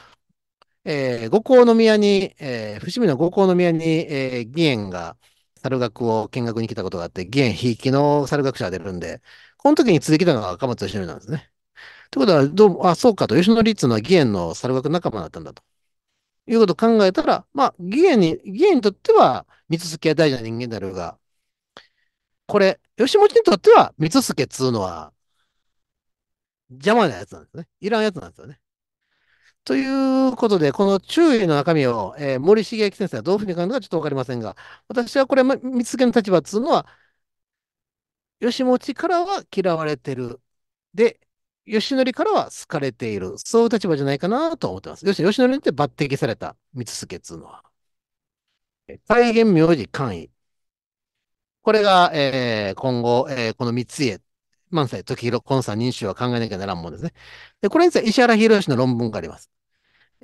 えー、五宮に、えー、伏見の五の宮に、えー、議員が、猿学を見学に来たことがあって、現いきの猿学者が出るんで、この時に続けたのが赤松義則なんですね。ということは、どうも、あ、そうかと、吉野律のは義援の猿学仲間だったんだと。いうことを考えたら、まあ、義援に、義援にとっては、三つ助は大事な人間であるが、これ、吉本にとっては、三つ助っつうのは、邪魔なやつなんですね。いらんやつなんですよね。ということで、この注意の中身を、えー、森重之先生はどういうふうに考えるかちょっとわかりませんが、私はこれ、見つけの立場っいうのは、義持からは嫌われてる。で、義則からは好かれている。そういう立場じゃないかなと思ってます。要義則にって抜擢された三つ助っていうのは。再現名字簡易。これが、えー、今後、えー、この三つ家万歳、時広、コンサ、認証は考えなきゃならんもんですね。で、これについて石原博の論文があります。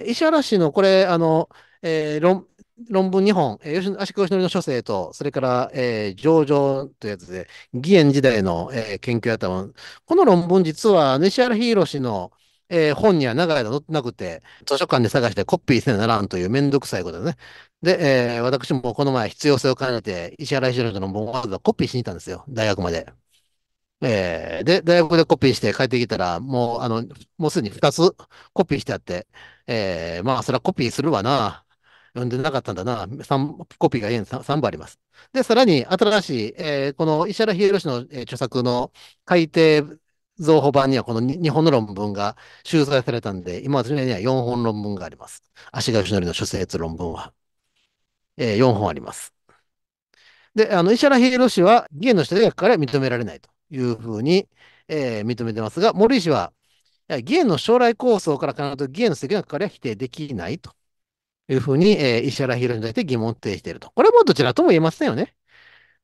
石原氏の、これ、あの、えー、論、論文2本、えー、吉足利義則の書生と、それから、えー、上場というやつで、義援時代の、えー、研究やったもの。この論文実は、西原博の、えー、本には長い間載ってなくて、図書館で探してコピーせならんというめんどくさいことですね。で、えー、私もこの前必要性を兼ねて、石原博の論文をまずコピーしに行ったんですよ、大学まで。えー、で、大学でコピーして帰ってきたら、もう、あの、もうすでに2つコピーしてあって、えー、まあ、それはコピーするわな。読んでなかったんだな。三、コピーが 3, 本あります。で、さらに新しい、えー、この石原秀吉の、え著作の改訂造法版にはこの日本の論文が収載されたんで、今私には4本論文があります。足利義則の諸説論文は。えー、4本あります。で、あの、石原秀吉は、員の人で学から認められないと。いうふうに、えー、認めてますが、森氏は、議員の将来構想から考えると、議員の責任かかりは否定できないというふうに、えー、石原宏に対して疑問を呈していると。これもどちらとも言えませんよね。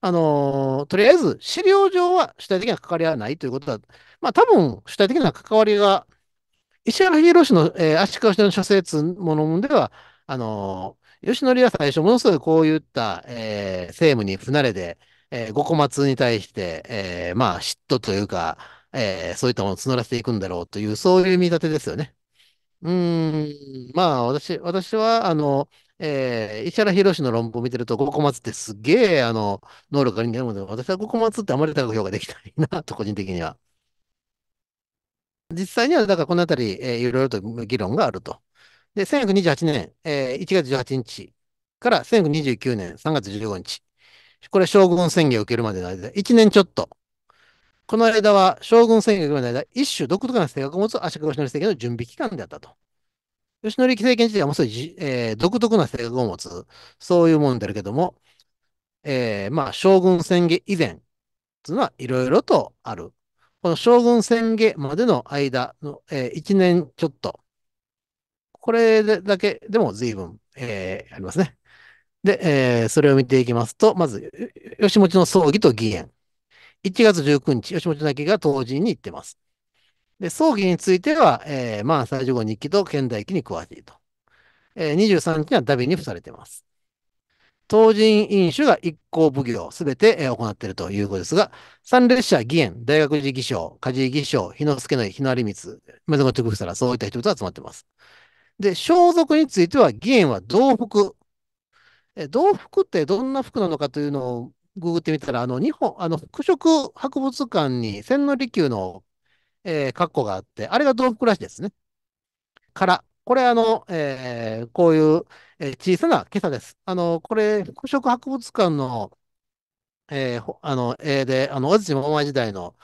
あのー、とりあえず、資料上は主体的な関わりはないということは、まあ多分主体的な関わりが、石原宏の、えー、足利氏の諸説ものでは、あのー、吉典は最初、ものすごいこういった、えー、政務に不慣れで、えー、五小松に対して、えー、まあ、嫉妬というか、えー、そういったものを募らせていくんだろうという、そういう見立てですよね。うん、まあ、私、私は、あの、えー、石原宏の論文を見てると、五小松ってすげえ、あの、能力が人間なので、私は五小松ってあまり高く評価できないな、と個人的には。実際には、だからこのあたり、えー、いろいろと議論があると。で、1928年、えー、1月18日から1929年3月15日、これ将軍宣言を受けるまでの間、1年ちょっと。この間は将軍宣言を受けるまでの間、一種独特な性格を持つ足利義則政権の準備期間であったと。義則政権自体はもうすでに、えー、独特な性格を持つ、そういうもんであるけども、えー、まあ、将軍宣言以前、というのはいろいろとある。この将軍宣言までの間の、えー、1年ちょっと。これだけでも随分、えー、ありますね。で、えー、それを見ていきますと、まず、吉持の葬儀と義援。1月19日、吉持だけが当時に行ってます。で、葬儀については、えー、まあ、最初号日記と現代記に詳しいと。えー、23日にはダビに付されています。当人飲酒が一行奉行、すべて、え行っているということですが、参列者、義援、大学寺義将、梶井義将、日之助の日の有光、松本徳房ら、そういった人々が集まっています。で、装束については、義援は同服え服ってどんな服なのかというのをググってみたら、あの、日本、あの、服飾博物館に千利休の、えー、括弧があって、あれが同服らしいですね。から、これあの、えー、こういう、えー、小さな袈裟です。あの、これ、服飾博物館の、えー、あの、絵で、あの、安土桃山時代の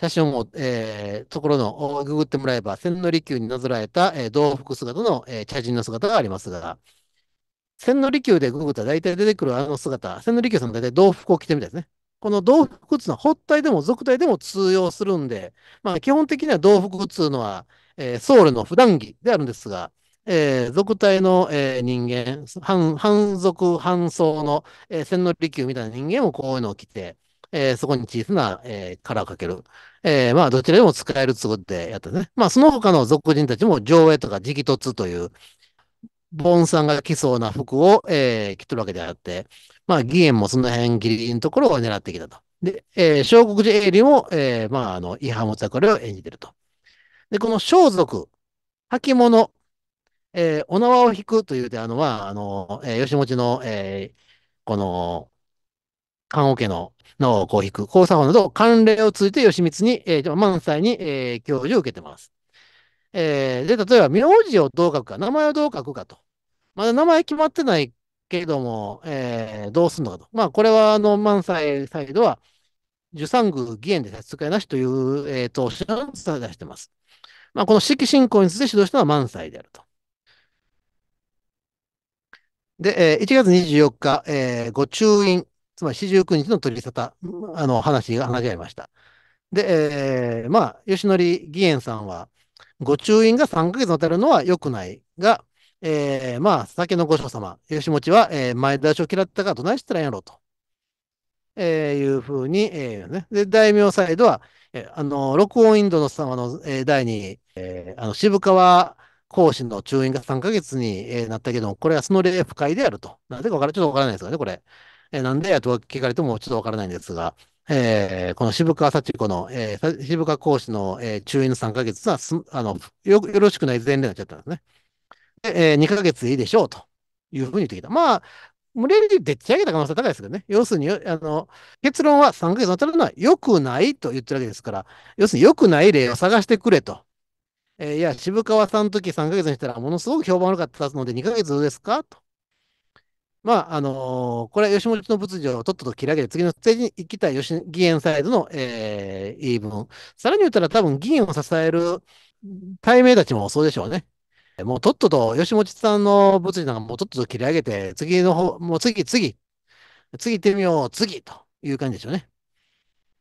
写真を、えー、ところの、ググってもらえば、千利休になぞらえた、えー、服姿の、えー、茶人の姿がありますが、千利休でググったら大体出てくるあの姿、千利休さんが大体道服を着てみたいですね。この道服っていうのは、発体でも俗体でも通用するんで、まあ、基本的には道服っていうのは、えー、僧侶の普段着であるんですが、えー、俗体の、えー、人間、反反俗、反僧の、えー、千利休みたいな人間もこういうのを着て、えー、そこに小さな、えー、殻をかける。えー、まあ、どちらでも使える都ってやったね。まあ、その他の俗人たちも上映とか直突という、ボンさんが着そうな服を、えー、着とるわけであって、まあ、義援もその辺ギリギリのところを狙ってきたと。で、えー、小国寺英理も、えー、まあ、あの、違反もたこれを演じてると。で、この装束、履物、えー、お縄を引くというであのは、あの、えー、吉持の、えー、この、漢桶の縄をこう引く、交差法など慣例をついて吉光に、えー、満載に、えー、教授を受けてます。えー、で、例えば、名字をどう書くか、名前をどう書くかと。まだ名前決まってないけれども、えー、どうすんのかと。まあ、これは、あの、満載サイドは、受産宮義援で差し支えなしという、えー、投資を出してます。まあ、この式進行について指導したのは満載であると。で、えー、1月24日、えー、ご中院、つまり四十九日の取り沙汰、あの、話が、話し合いました。で、えー、まあ、吉典義援さんは、ご注印が3ヶ月当たるのは良くないが、えー、まあ、酒のご所様、吉持は、えー、前出しを嫌ったかどないしたらやろうと、えー、いうふうに、えーね、で、大名サイドは、えー、あの、録音インドの様の、えー、第に、えー、あの、渋川講師の中意が3ヶ月に、えー、なったけども、これはその例不快であると。なんでかわから、ちょっとわからないですかね、これ。えー、なんでやと聞かれてもちょっとわからないんですが、えー、この渋川幸子の、えー、渋川講師の、えー、中院の3ヶ月はあのよ、よろしくない前例になっちゃったんですね。で、えー、2ヶ月でいいでしょうというふうに言ってきた。まあ、無理やりでっち上げた可能性高いですけどね。要するに、あの、結論は3ヶ月たるのは良くないと言ってるわけですから、要するに良くない例を探してくれと。えー、いや、渋川さんの時3ヶ月にしたらものすごく評判悪かったので2ヶ月ですかと。まあ、あのー、これは吉本の仏事をとっとと切り上げて、次のステージに行きたい義援サイドの、えー、言い分。さらに言ったら、多分、議員を支える対名たちもそうでしょうね。もうとっとと、吉本さんの物理なんかもうとっとと切り上げて、次の方、もう次、次、次行ってみよう、次という感じでしょうね。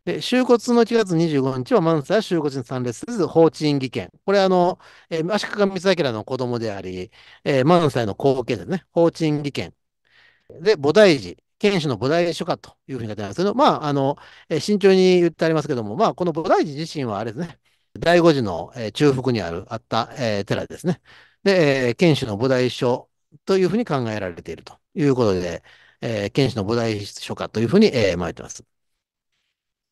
で、就骨の1月25日は満載は就骨に参列せず、放置院議権。これあの、えー、足利光明の子供であり、えー、満載の後継でね。放置院議権。で、菩提寺。賢主の菩提書かというふうに書いてありますけど、まあ、あの、慎重に言ってありますけども、まあ、この菩提寺自身はあれですね、第五寺の中腹にある、あった、えー、寺ですね。で、えー、県主の菩提書というふうに考えられているということで、えー、県主の菩提書かというふうに、えー、まいてます。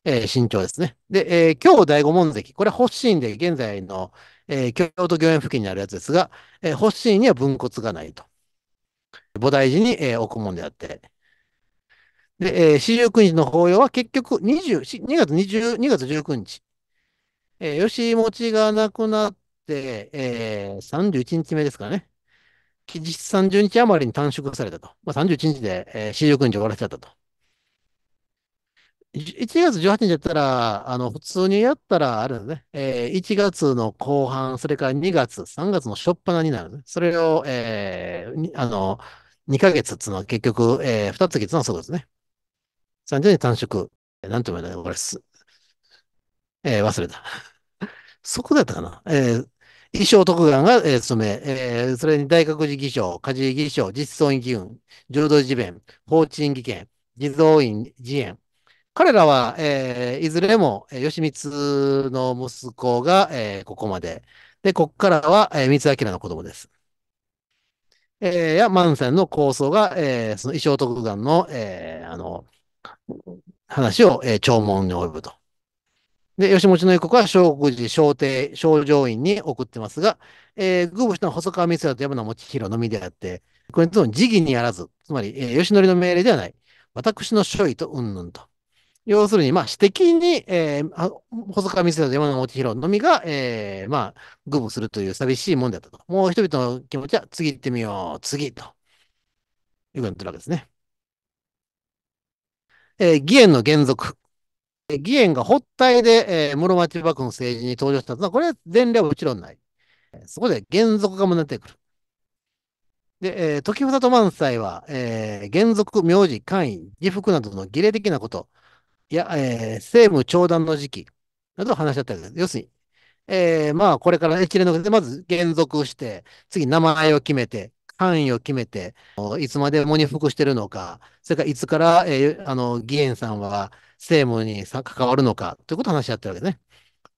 えー、慎重ですね。で、えー、京第五門跡。これは発神で現在の、えー、京都御苑付近にあるやつですが、えー、発神には分骨がないと。菩提寺に、えー、置くもんであって。で、えー、四十九日の法要は結局20、2月20、2月19日。えー、吉持が亡くなって、えー、31日目ですかね。期日30日余りに短縮されたと。まあ、31日で、えー、十九日終わらせちゃったと。1月18日だったら、あの、普通にやったら、あれですね、えー、1月の後半、それから2月、3月の初っ端になる、ね。それを、えー、あの、2ヶ月っていうのは結局、えー、2つ月のそうですね。30に短縮。なんて言うんだろう、これす。えー、忘れた。そこだったかな。えー、衣装徳願が、えー、務め、えー、それに大学寺議長、家事議長、実装院議員、浄土寺弁、法治院議権、地蔵院寺園。彼らは、えー、いずれも、えー、吉光の息子が、えー、ここまで。で、ここからは、えー、光明の子供です。えー、や万千の構想が、えー、その衣装特願の、えー、あの、話を、えー、弔問に及ぶと。で、吉持の一国は小国寺、小帝、小上院に送ってますが、えー、軍部した細川光也と山名持弘のみであって、これとの時義にあらず、つまり、えー、吉則の命令ではない、私の所意と云々と。要するに、まあ、私的に、えー、細川光と山本博のみが、えー、まあ、愚ブするという寂しいもんだったと。もう人々の気持ちは、次行ってみよう、次と。いうことになってるわけですね。えー、義援の原則。義援が発体で、えー、室町幕府の政治に登場したのは、これは前例はもちろんない。そこで原則が胸んてくる。で、えー、時房と満載は、えー、原則、名字、官位、自服などの儀礼的なこと、いや、えー、政務長談の時期など話し合ったわけです。要するに、えー、まあ、これから一連ので、まず原続して、次名前を決めて、範囲を決めて、いつまで喪に服してるのか、それからいつから、えー、あの、議員さんは政務に関わるのか、ということを話し合ってるわけですね。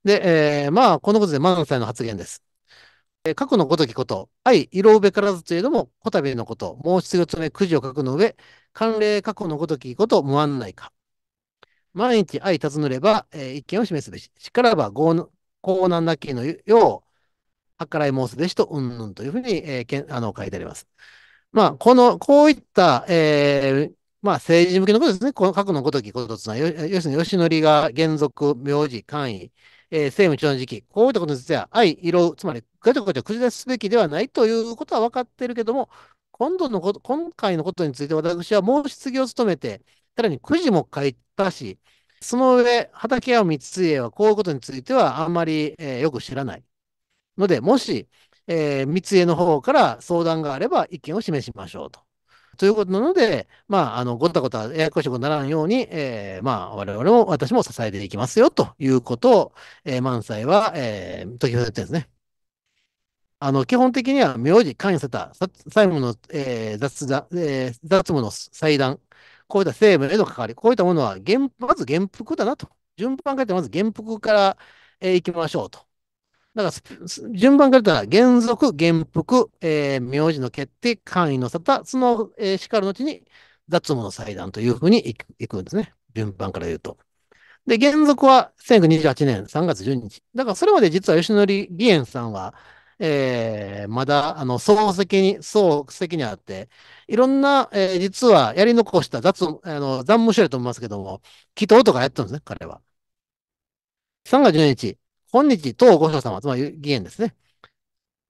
で、えー、まあ、このことで満載の発言です。えー、過去のごときこと、愛、色うべからずといえども、こたびのこと、申しつめ、くじを書くの上、慣例過去のごときこと、無案内か。万一愛尋ねれば、えー、一見を示すべし。しからば、傲難なきのよう、計らい申すべしと、うんぬんというふうに、えー、けんあの書いてあります。まあ、この、こういった、えー、まあ、政治向けのことですね。この過去のごときことつな要するに、吉典が原則、名字、官位、えー、政務長の時期、こういったことについては、愛、色、つまり、ガチャガチャ口出すべきではないということは分かっているけども、今度のこと、今回のことについて私はもう質疑を務めて、さらにくじも書いたし、その上、畠山光家はこういうことについてはあんまり、えー、よく知らない。ので、もし、えー、三家の方から相談があれば意見を示しましょうと。ということなので、まあ、あの、ごたごたややこしくならんように、えー、まあ、我々も、私も支えていきますよ、ということを、えー、満載は、えー、時ほどってんですね。あの、基本的には、名字、関与せた、債務の、えー、雑えー、雑務の祭壇こういった成分への関わり、こういったものは原、まず原服だなと。順番から言ってまず原服から、えー、行きましょうと。だから、順番から言ったら、原属、原服、えー、名字の決定、簡易の沙汰、その、えー、しかるのちに、雑務の祭壇というふうに行くんですね。順番から言うと。で、原属は1928年3月12日。だから、それまで実は吉典義彦さんは、えー、まだ、あの、漱石に、漱石にあって、いろんな、えー、実はやり残した雑、あの、残務し理と思いますけども、祈祷とかやったんですね、彼は。3月1 2日、今日、当御所様、つまり義援ですね。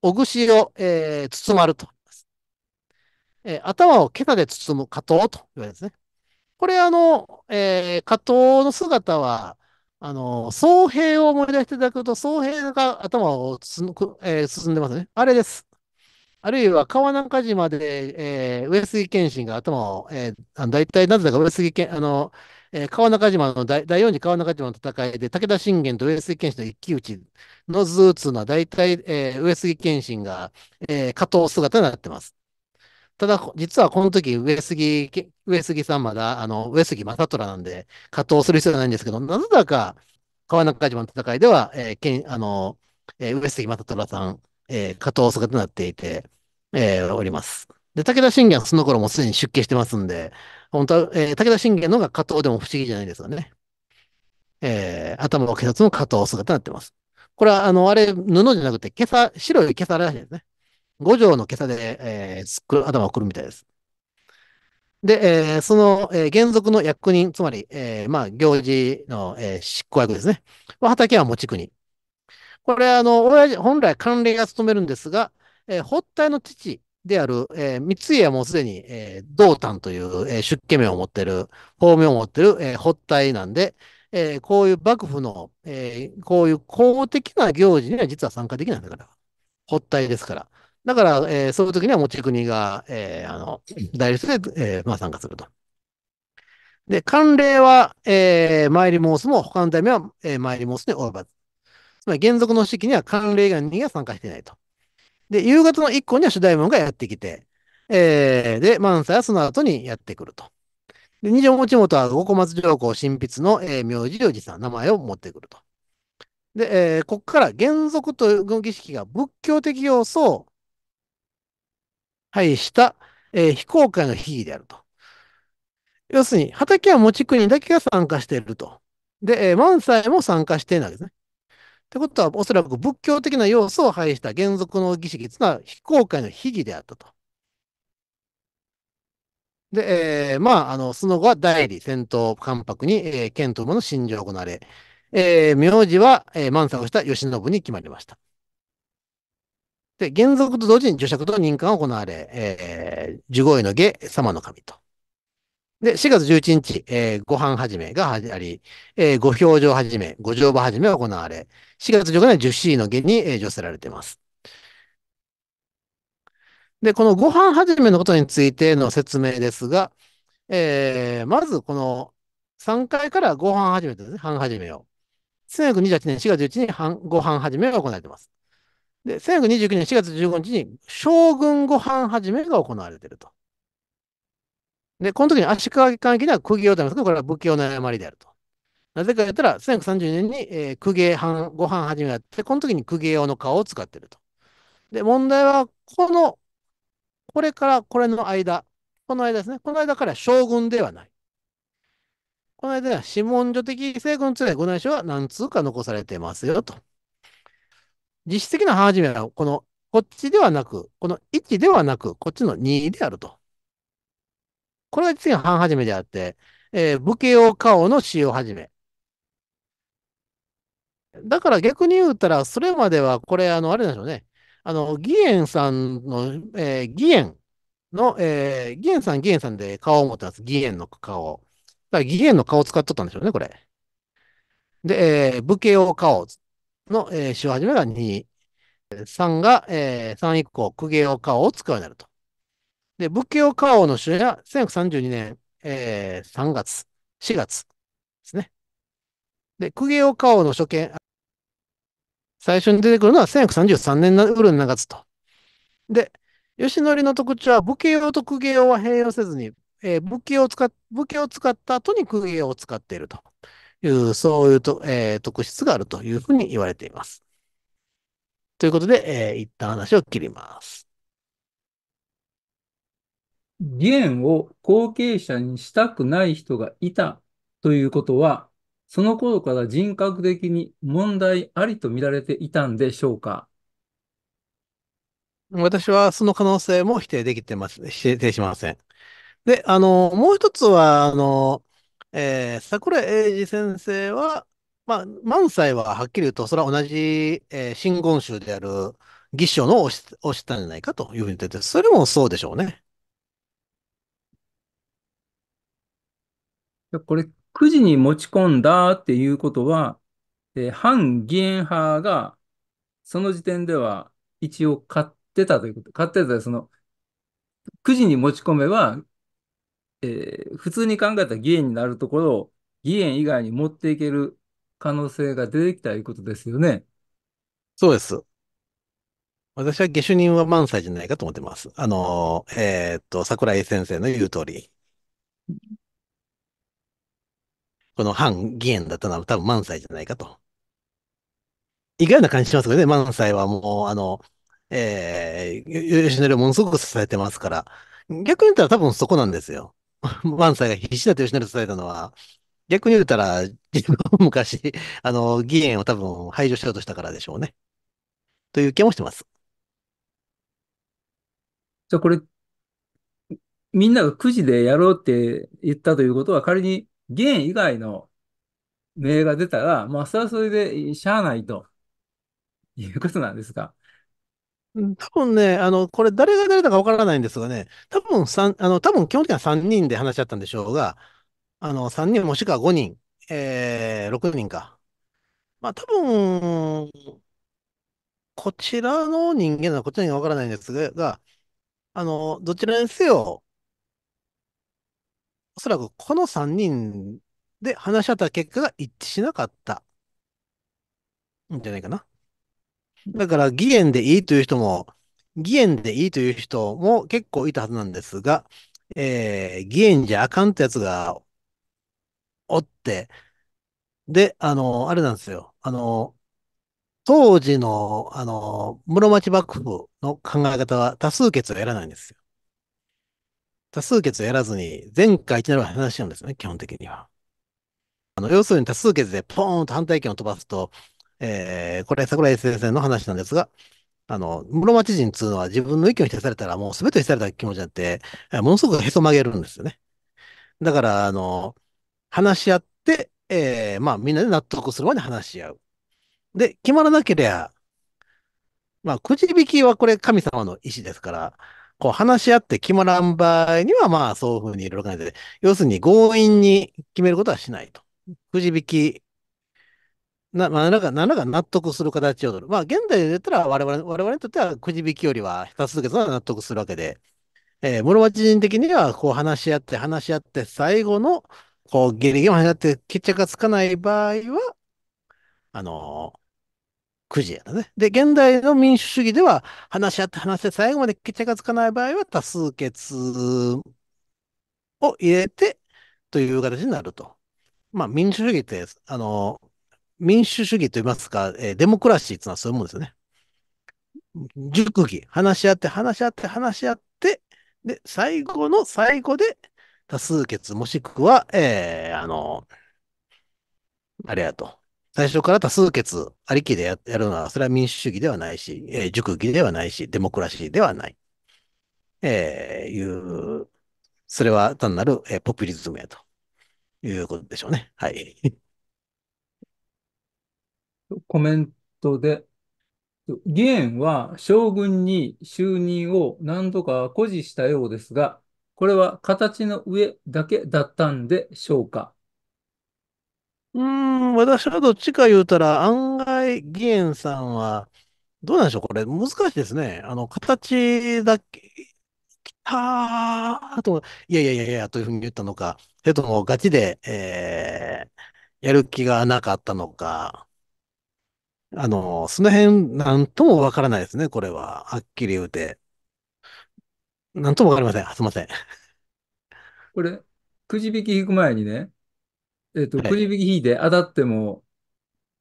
お串を、えー、包まると。えー、頭を桁で包む加藤と言われるんですね。これあの、えー、加藤の姿は、あの、僧平を思い出していただくと、僧平が頭をつえー、進んでますね。あれです。あるいは川中島で、えー、上杉謙信が頭を、えー、大体なぜだか上杉謙、あの、えー、川中島の第4次川中島の戦いで武田信玄と上杉謙信の一騎打ちの図打つのは大体、えー、上杉謙信が、えー、加藤姿になってます。ただ、実はこの時、上杉、上杉さんまだ、あの、上杉正虎なんで、加藤する必要はないんですけど、なぜだか、川中島の戦いでは、えー、けん、あの、えー、上杉正虎さん、えー、加藤姿となっていて、えー、おります。で、武田信玄その頃もすでに出家してますんで、本当は、えー、武田信玄の方が加藤でも不思議じゃないですよね。えー、頭を警察の加藤姿になってます。これは、あの、あれ、布じゃなくて、今さ、白い今朝らしいですね。五条の袈裟で、えー、頭をくるみたいです。で、えー、その、えー、原族の役人、つまり、えー、まあ、行事の、えー、執行役ですね。畑は持ち国。これ、あの、親父、本来関連が務めるんですが、えー、発端の父である、えー、三井はもうすでに、えー、道丹という、えー、出家名を持ってる、法名を持ってる、えー、発端なんで、えー、こういう幕府の、えー、こういう公的な行事には実は参加できないんだから。発端ですから。だから、えー、そういう時には持ち国が、えー、あの、代理で、えー、まあ参加すると。で、慣例は、えー、参り申すも、他のためは、えー、マイリモに及ばず。つまり、原則の式には慣例以外には参加していないと。で、夕方の一個には主題文がやってきて、えー、で、満載はその後にやってくると。で、二条持ち元は五小松上皇新筆の、えー、名字領事さん、名前を持ってくると。で、えー、ここから原則という儀式が仏教的要素を配した、えー、非公開の非議であると。要するに、畑は持ち国だけが参加していると。で、えー、満載も参加していないわけですね。ってことは、おそらく仏教的な要素を排した原則の儀式つまり非公開の秘儀であったと。で、えー、まあ、あの、その後は代理戦闘関白に、えー、剣と馬の信条を行われ、えー、名字は、えー、満載をした慶喜に決まりました。で、原則と同時に呪釈と認可が行われ、えー、15位の下、様の神と。で、4月11日、えー、ご飯始めが始まり、えー、ご表情始め、ご乗馬始めが行われ、4月1 5日に1 0位の下に、えー、寄せられています。で、このご飯始めのことについての説明ですが、えー、まずこの3回からご飯始めですね、半始めを。1928年4月11日にご飯始めが行われています。で、1929年4月15日に将軍ご飯始めが行われていると。で、この時に足利関係には釘を打ためますけど、これは武器用の誤りであると。なぜか言ったら、1930年に、えー、公家藩、ご飯始めがあって、この時に公家用の顔を使っていると。で、問題は、この、これからこれの間、この間ですね、この間から将軍ではない。この間は、指紋所的成分につい御ご内証は何通か残されてますよと。実質的な始めは、この、こっちではなく、この1ではなく、こっちの2であると。これが実に半始めであって、えー、武家用顔の使用始め。だから逆に言うたら、それまでは、これ、あの、あれなんでしょうね。あの、義援さんの、えー、義援の、えー、義援さん、義援さんで顔を持ったんです。義援の顔。だから義援の顔を使っとったんでしょうね、これ。で、えー、武家用顔。の、えー、週始めが2、3が、えー、3以降、公家を王を使うようになると。で、武家をの主は1 1 3 2年、えー、3月、4月ですね。で、公家を王の初見、最初に出てくるのは1 1 3 3年のウルの月と。で、吉典の特徴は武家用と公家用は併用せずに、えー、武家を使っ武家を使った後に公家用を使っていると。いう、そういうと、えー、特質があるというふうに言われています。ということで、えー、一旦話を切ります。義援を後継者にしたくない人がいたということは、その頃から人格的に問題ありと見られていたんでしょうか私はその可能性も否定できてます、否定しません。で、あの、もう一つは、あの、えー、桜英二先生は、まあ、萬斎ははっきり言うと、それは同じ、えー、真言宗である義書の推し、推したんじゃないかというふうに言ってて、それもそうでしょうね。これ、くじに持ち込んだっていうことは、えー、反義員派が、その時点では一応買ってたということ、買ってたその、くじに持ち込めばえー、普通に考えた議員になるところを議員以外に持っていける可能性が出てきたいうことですよね。そうです。私は下手人は満載じゃないかと思ってます。あの、えー、っと、桜井先生の言う通り。この反議員だったのは多分満載じゃないかと。意外な感じしますけどね、満載はもう、あの、えー、吉野をものすごく支えてますから、逆に言ったら多分そこなんですよ。萬斎が必死だっ吉成と伝えたのは、逆に言うたら、自分も昔、あの、議員を多分排除しようとしたからでしょうね。という気もしてます。じゃあこれ、みんながくじでやろうって言ったということは、仮に議員以外の名が出たら、まあ、それはそれでしゃあないということなんですか。多分ね、あの、これ誰が誰だかわからないんですがね、多分三あの、多分基本的には3人で話し合ったんでしょうが、あの、3人もしくは5人、えー、6人か。まあ多分、こちらの人間なのこっちらにはわからないんですが、あの、どちらにせよ、おそらくこの3人で話し合った結果が一致しなかったんじゃないかな。だから、義援でいいという人も、義援でいいという人も結構いたはずなんですが、えー、義援じゃあかんってやつがおって、で、あの、あれなんですよ。あの、当時の、あの、室町幕府の考え方は多数決をやらないんですよ。多数決をやらずに、前回一なる話なんですね、基本的には。あの、要するに多数決でポーンと反対意見を飛ばすと、えー、これ、桜井先生の話なんですが、あの、室町人っていうのは自分の意見を否定されたらもう全てを否定された気持ちになって、ものすごくへそ曲げるんですよね。だから、あの、話し合って、えー、まあみんなで納得するまで話し合う。で、決まらなければ、まあ、くじ引きはこれ神様の意思ですから、こう話し合って決まらん場合には、まあそういうふうにいろいろ考えて、要するに強引に決めることはしないと。くじ引きな、まあ、なんか、なんか納得する形を取る。まあ、現代で言ったら、我々、我々にとってはくじ引きよりは、多数決は納得するわけで、えー、室町人的には、こう話し合って、話し合って、最後の、こう、ゲリゲリ話し合って、決着がつかない場合は、あのー、くじやだね。で、現代の民主主義では、話し合って話して、最後まで決着がつかない場合は、多数決を入れて、という形になると。まあ、民主主義って、あのー民主主義といいますか、えー、デモクラシーっていうのはそういうもんですよね。熟議、話し合って、話し合って、話し合って、で、最後の最後で、多数決、もしくは、えー、あの、あれやと。最初から多数決ありきでやるのは、それは民主主義ではないし、えー、熟議ではないし、デモクラシーではない。えー、いう、それは単なる、えー、ポピュリズムやということでしょうね。はい。コメントで、議員は将軍に就任を何度か誇示したようですが、これは形の上だけだったんでしょうか。うん、私はどっちか言うたら、案外、議員さんは、どうなんでしょう、これ、難しいですね。あの、形だけ、きたーと、いやいやいやいや、というふうに言ったのか、それともガチで、えー、やる気がなかったのか、あの、その辺、なんともわからないですね、これは。はっきり言うて。なんともわかりません。すみません。これ、くじ引き引く前にね、えっ、ー、と、くじ引き引いて当たっても、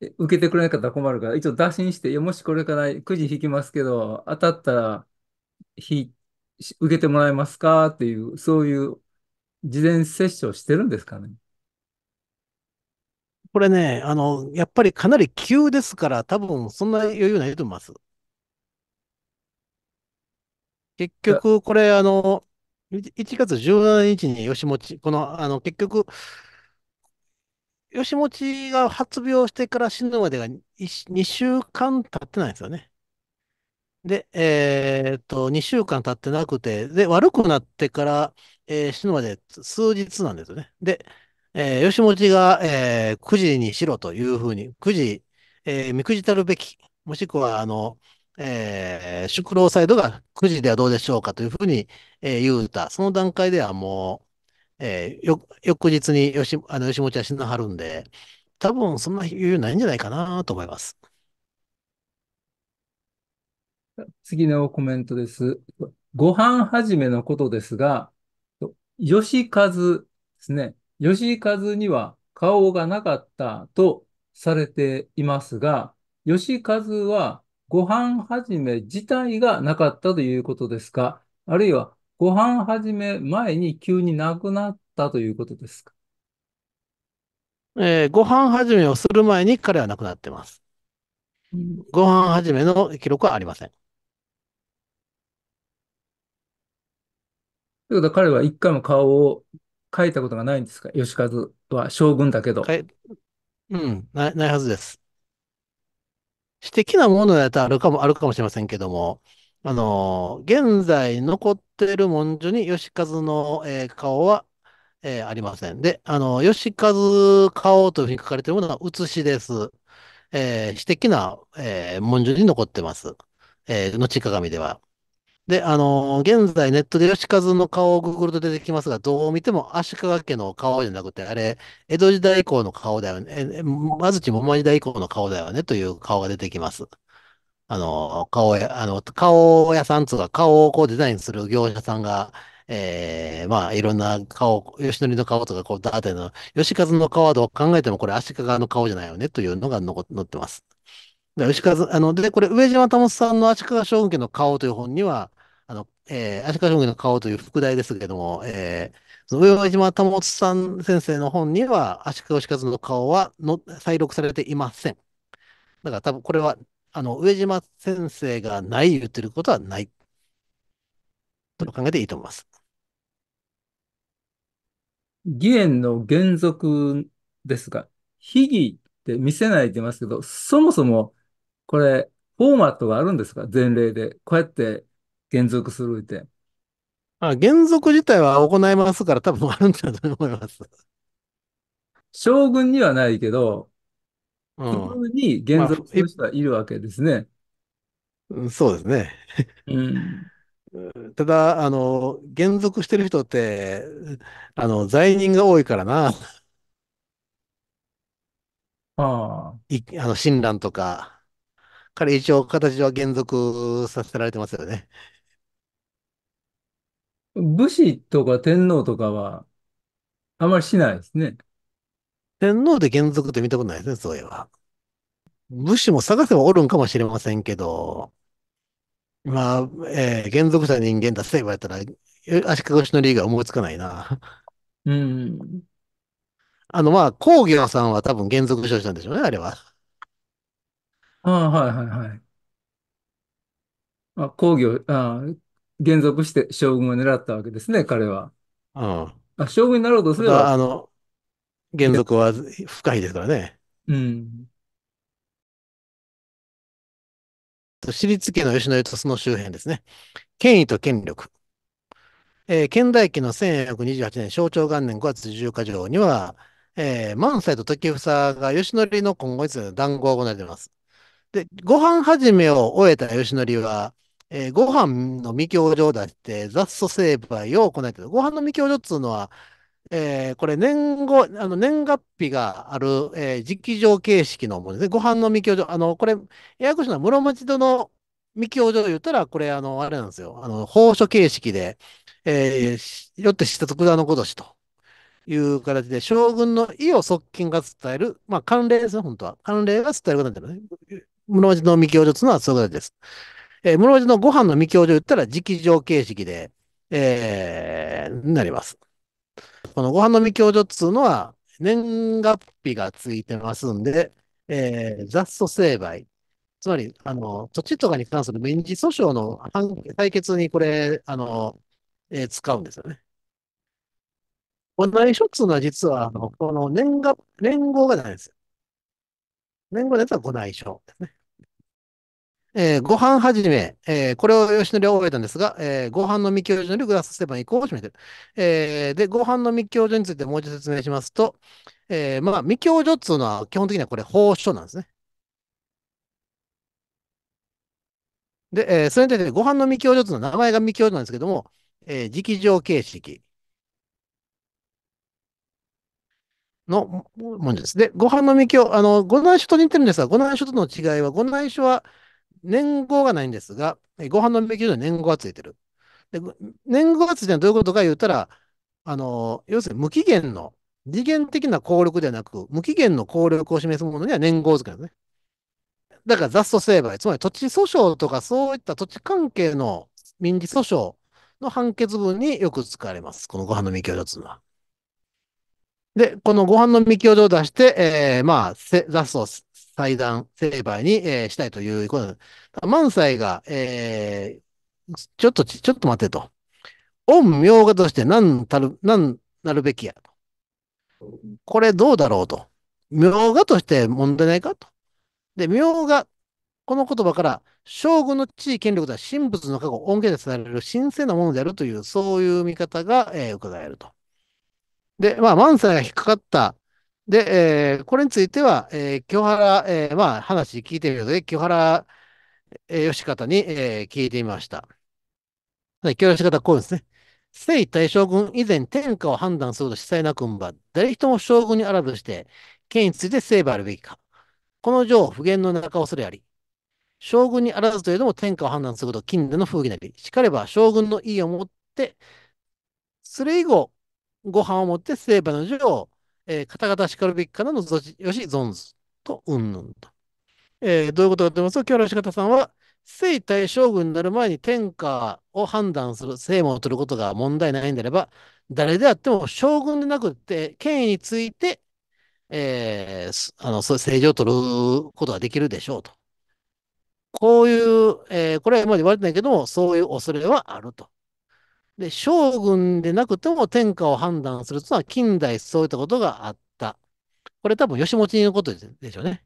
え受けてくれなかったら困るから、一応打診して、いや、もしこれからくじ引きますけど、当たったら、引、受けてもらえますかっていう、そういう事前接種をしてるんですかね。これね、あの、やっぱりかなり急ですから、多分そんな余裕ないと思います。結局、これ、あの、1月17日に吉持この、あの、結局、吉持が発病してから死ぬまでが 2, 週間経ってないんですよね。で、えー、っと、2週間経ってなくて、で、悪くなってから、えー、死ぬまで数日なんですよね。で、えー、吉持が、えー、くじにしろというふうに、くじ、えー、見くじたるべき、もしくは、あの、えー、宿老サイドがくじではどうでしょうかというふうに、えー、言うた。その段階ではもう、えー、よ、翌日に吉、あの、吉持は死なはるんで、多分そんな余裕ないんじゃないかなと思います。次のコメントです。ご飯始めのことですが、吉和ですね。義和には顔がなかったとされていますが、義和はご飯始め自体がなかったということですかあるいはご飯始め前に急に亡くなったということですかえー、ご飯始めをする前に彼は亡くなってます。ご飯始めの記録はありません。ということは彼は一回も顔を書いたことがないんですか義和は将軍だけど。うん、ない、ないはずです。私的なものだとあるかも、あるかもしれませんけども、あの、現在残っている文書に義和の、えー、顔は、えー、ありません。で、あの、義和顔というふうに書かれているものは写しです。えー、私的な、えー、文書に残ってます。えー、後鏡では。で、あの現在ネットで吉和の顔をググると出てきますが、どう見ても足利家の顔じゃなくて、あれ、江戸時代以降の顔だよね。安土桃時代以降の顔だよねという顔が出てきます。あの顔や、あの、顔屋さんつうか、顔をこうデザインする業者さんが、ええー、まあ、いろんな顔、吉典の顔とか、こう、だーての、吉和の顔はどう考えてもこれ足利の顔じゃないよねというのが残ってます。吉和、あの、で、これ、上島保さんの足利将軍家の顔という本には、えー、足利将軍の顔という副題ですけども、えー、上島保本さん先生の本には、足利義和の顔はの再録されていません。だから多分これは、あの、上島先生がない言ってることはない。と考えていいと思います。義円の原則ですが、秘義って見せないでますけど、そもそもこれ、フォーマットがあるんですか前例で。こうやって原則するって。あ、原則自体は行いますから多分あるんだと思います。将軍にはないけど、うん。普通に原則する人はいるわけですね。まあ、うんそうですね。うん、ただ、あの、原則してる人って、あの、罪人が多いからな。ああ。い、あの、親鸞とか、彼一応形は原則させられてますよね。武士とか天皇とかは、あまりしないですね。天皇で元族って見たことないですね、そういえば。武士も探せばおるんかもしれませんけど、まあ、えー、元族者人間だせばやったら、足利義のリーが思いつかないな。うん。あの、まあ、工業さんは多分元族しなんでしょうね、あれは。ああ、はいはいはい。あ、工業、ああ、減俗して将軍を狙ったわけですね、彼は。ああ将軍になろうとすれば。あの、原則は深いですからね。うん。私立家の吉野家とその周辺ですね。権威と権力。えー、建大期の1 1 2 8年、象徴元年5月14日条には、えー、満載と時房が吉家の今後について談合を行っています。で、ご飯始めを終えた吉典は、えー、ご飯の未教場を出して、雑草成敗を行えてる。ご飯の未教場っつうのは、えー、これ年後、あの年月日がある、えー、直上形式のものですね。ご飯の未教場。あの、これ、ややこしいのは室町戸の未教場言ったら、これ、あの、あれなんですよ。あの、法書形式で、えー、よって知った徳田のごとしという形で、将軍の意を側近が伝える、まあ、慣例ですね、本当は。慣例が伝えることなんだよね。室町の未教場というのはそういうことです。えー、室町のご飯の未教授言ったら直上形式で、えー、なります。このご飯の未教所っつうのは、年月日がついてますんで、えー、雑訴成敗。つまり、あの、土地とかに関する民事訴訟の対決にこれ、あの、えー、使うんですよね。同内書っつうのは実は、あの、この年月、年号がないんですよ。年号のやつはご内緒ですね。えー、ご飯始め、えー、これを吉典は覚えたんですが、えー、ご飯の未教授よるグラスステパン以降を示している。えー、で、ご飯の未教授についてもう一度説明しますと、えー、まあ、未教授っていうのは基本的にはこれ法書なんですね。で、えー、それに対してご飯の未教授っていうのは名前が未教授なんですけども、えー、直情形式。の文字です。で、ご飯のみきょあの、五内書と似てるんですが、五内書との違いは、五内書は、年号がないんですが、ご飯の免許証に年号がついてる。で年号がついてるのはどういうことか言ったら、あの、要するに無期限の、次元的な効力ではなく、無期限の効力を示すものには年号付けなんですね。だから雑草成敗、つまり土地訴訟とかそういった土地関係の民事訴訟の判決文によく使われます。このご飯の未教所というのは。で、このご飯の未教所を出して、えー、まあ、雑草祭壇、成敗に、えー、したいということです。満載が、えー、ちょっと、ちょっと待てと。恩名画として何たる、何なるべきやと。これどうだろうと。名画として問題ないかと。で、名画、この言葉から、将軍の地位権力では神仏の過去、恩恵でされる神聖なものであるという、そういう見方が、えー、伺えると。で、まあ、万歳が引っかかったで、えー、これについては、えー、清原、えー、まあ話聞いてみるので、清原、えー、吉方に、えー、聞いてみました。で清原吉方こうですね。征大将軍以前天下を判断すると主催なくんば、誰一も将軍にあらずして、権について成敗あるべきか。この上、不言の中をそれあり。将軍にあらずというのも天下を判断すること、近年の風紀なり。しかれば将軍の意をもって、それ以後、ご飯を持って成敗の上をえー、方々しかるべきからのぞよし存ずと、うんぬんと。えー、どういうことかと言いますと、今日の仕方さんは、聖対将軍になる前に天下を判断する、聖門を取ることが問題ないんであれば、誰であっても将軍でなくって、権威について、えー、あの、そう政治を取ることができるでしょうと。こういう、えー、これは今まで言われてないけども、そういう恐れはあると。で、将軍でなくても天下を判断するというのは近代そういったことがあった。これ多分吉持のことでしょうね。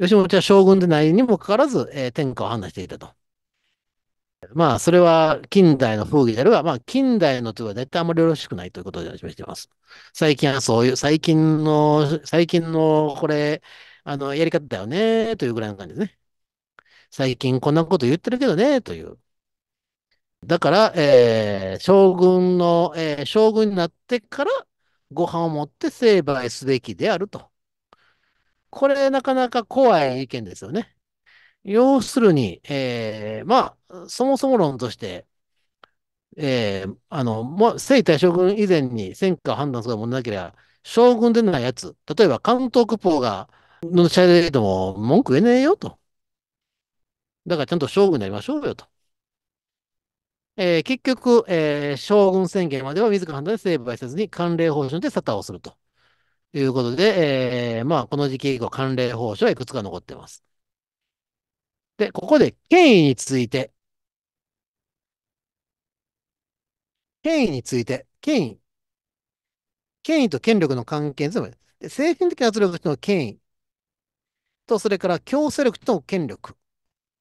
吉持は将軍でないにもかかわらず、えー、天下を判断していたと。まあ、それは近代の風儀であるが、まあ、近代のというのは絶対あまりよろしくないということで示しています。最近はそういう、最近の、最近の、これ、あの、やり方だよね、というぐらいの感じですね。最近こんなこと言ってるけどね、という。だから、えー、将軍の、えー、将軍になってからご飯を持って成敗すべきであると。これ、なかなか怖い意見ですよね。要するに、えー、まあ、そもそも論として、えー、あの、もう、生体将軍以前に戦果を判断するものなければ、将軍でないやつ、例えば関東区法が、のれでも文句言えねえよと。だからちゃんと将軍になりましょうよと。えー、結局、えー、将軍宣言までは自ら判断で成敗せずに慣例報酬で沙汰をするということで、えー、まあ、この時期以降、慣例報酬はいくつか残ってます。で、ここで権威について、権威について、権威。権威と権力の関係、つまで精神的圧力との権威と、それから強制力との権力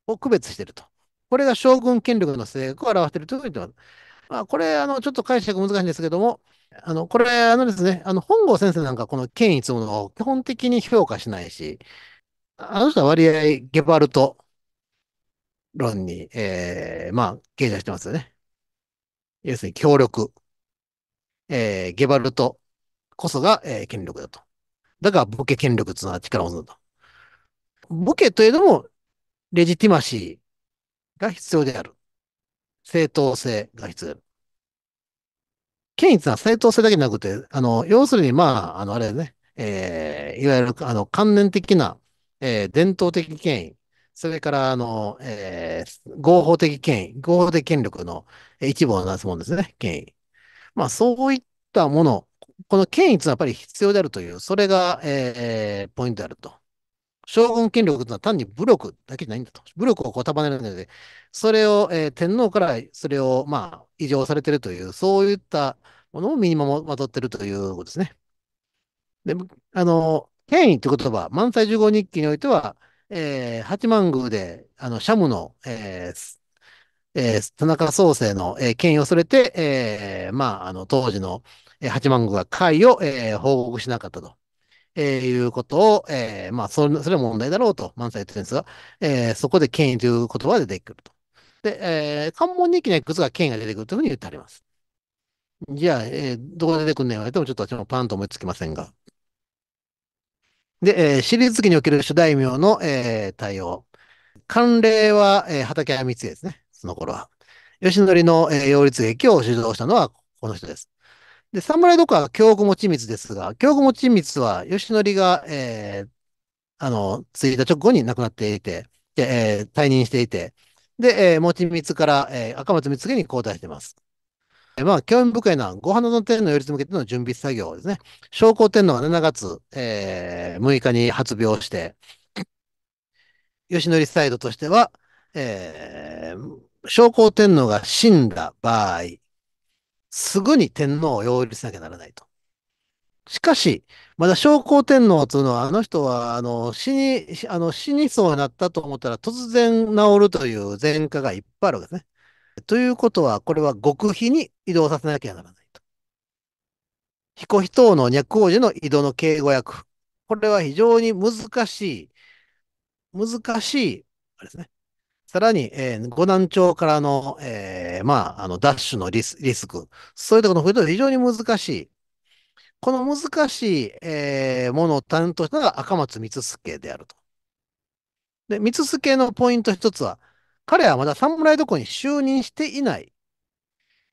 を区別していると。これが将軍権力の性格を表しているという言ってます。まあ、これ、あの、ちょっと解釈難しいんですけども、あの、これ、あのですね、あの、本郷先生なんかこの権威というものを基本的に評価しないし、あの人は割合、ゲバルト論に、えー、まあ、傾斜してますよね。要するに、協力。えー、ゲバルトこそが、えー、権力だと。だから、武家権力とのは力を持つと。武家というのも、レジティマシー、が必要である。正当性が必要である。権威いうのは正当性だけじゃなくて、あの、要するに、まあ、あの、あれね、えー、いわゆる、あの、観念的な、えー、伝統的権威、それから、あの、えー、合法的権威、合法的権力の一部をなすもんですね、権威。まあ、そういったもの、この権威いうのはやっぱり必要であるという、それが、えー、ポイントであると。将軍権力というのは単に武力だけじゃないんだと。武力をこう束ねるので、それを、えー、天皇からそれを、まあ、異常されてるという、そういったものを身にまとってるということですね。で、あの、権威という言葉、満載十五日記においては、えー、八幡宮で、あの、シャムの、えー、えー、田中創生の、えー、権威を恐れて、えー、まあ、あの、当時の、えー、八幡宮が会を、えー、報告しなかったと。えー、いうことを、えー、まあそれ、それは問題だろうと、万歳言ってるんですが、えー、そこで権威という言葉が出てくると。で、えー、関門に記念いくつか権威が出てくるというふうに言ってあります。じゃあ、えー、どこで出てくるん言われても、ちょっと私もパンと思いつきませんが。で、えー、シリーズ次における諸大名の、えー、対応。慣例は、えー、畠山光ですね。その頃は。吉典の、えー、擁立劇を主導したのはこの人です。で、侍どこは京極持光ですが、京極持光は義則が、えー、あの、着いた直後に亡くなっていて、で、えー、退任していて、で、えー、持光から、えー、赤松光に交代しています。えー、まあ、興味深いのは、ご花の天皇より向けての準備作業ですね。将校天皇が7月、えー、6日に発病して、義則サイドとしては、えー、将校天皇が死んだ場合、すぐに天皇を擁立しなきゃならないと。しかし、まだ昭光天皇というのは、あの人はあの死にあの死にそうになったと思ったら突然治るという前科がいっぱいあるわけですね。ということは、これは極秘に移動させなきゃならないと。彦人等の脈王子の移動の敬語役。これは非常に難しい、難しい、あれですね。さらに、えー、五南町からの、えー、まあ、あの、ダッシュのリスリスク。そういうところの増え非常に難しい。この難しい、えー、ものを担当したのが赤松光助であると。で、光助のポイント一つは、彼はまだ侍どこに就任していない。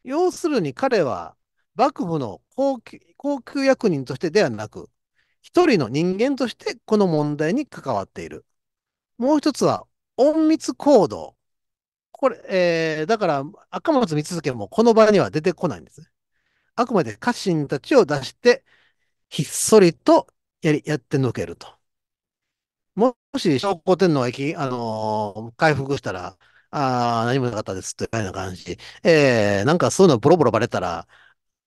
要するに彼は幕府の高級高級役人としてではなく、一人の人間としてこの問題に関わっている。もう一つは隠密行動。これ、えー、だから、赤松光助もこの場には出てこないんです。あくまで家臣たちを出して、ひっそりとやりやって抜けると。もし、昇降天皇が、あのー、回復したら、ああ、何もなかったですというような感じ。えー、なんかそういうのボロボロバレたら、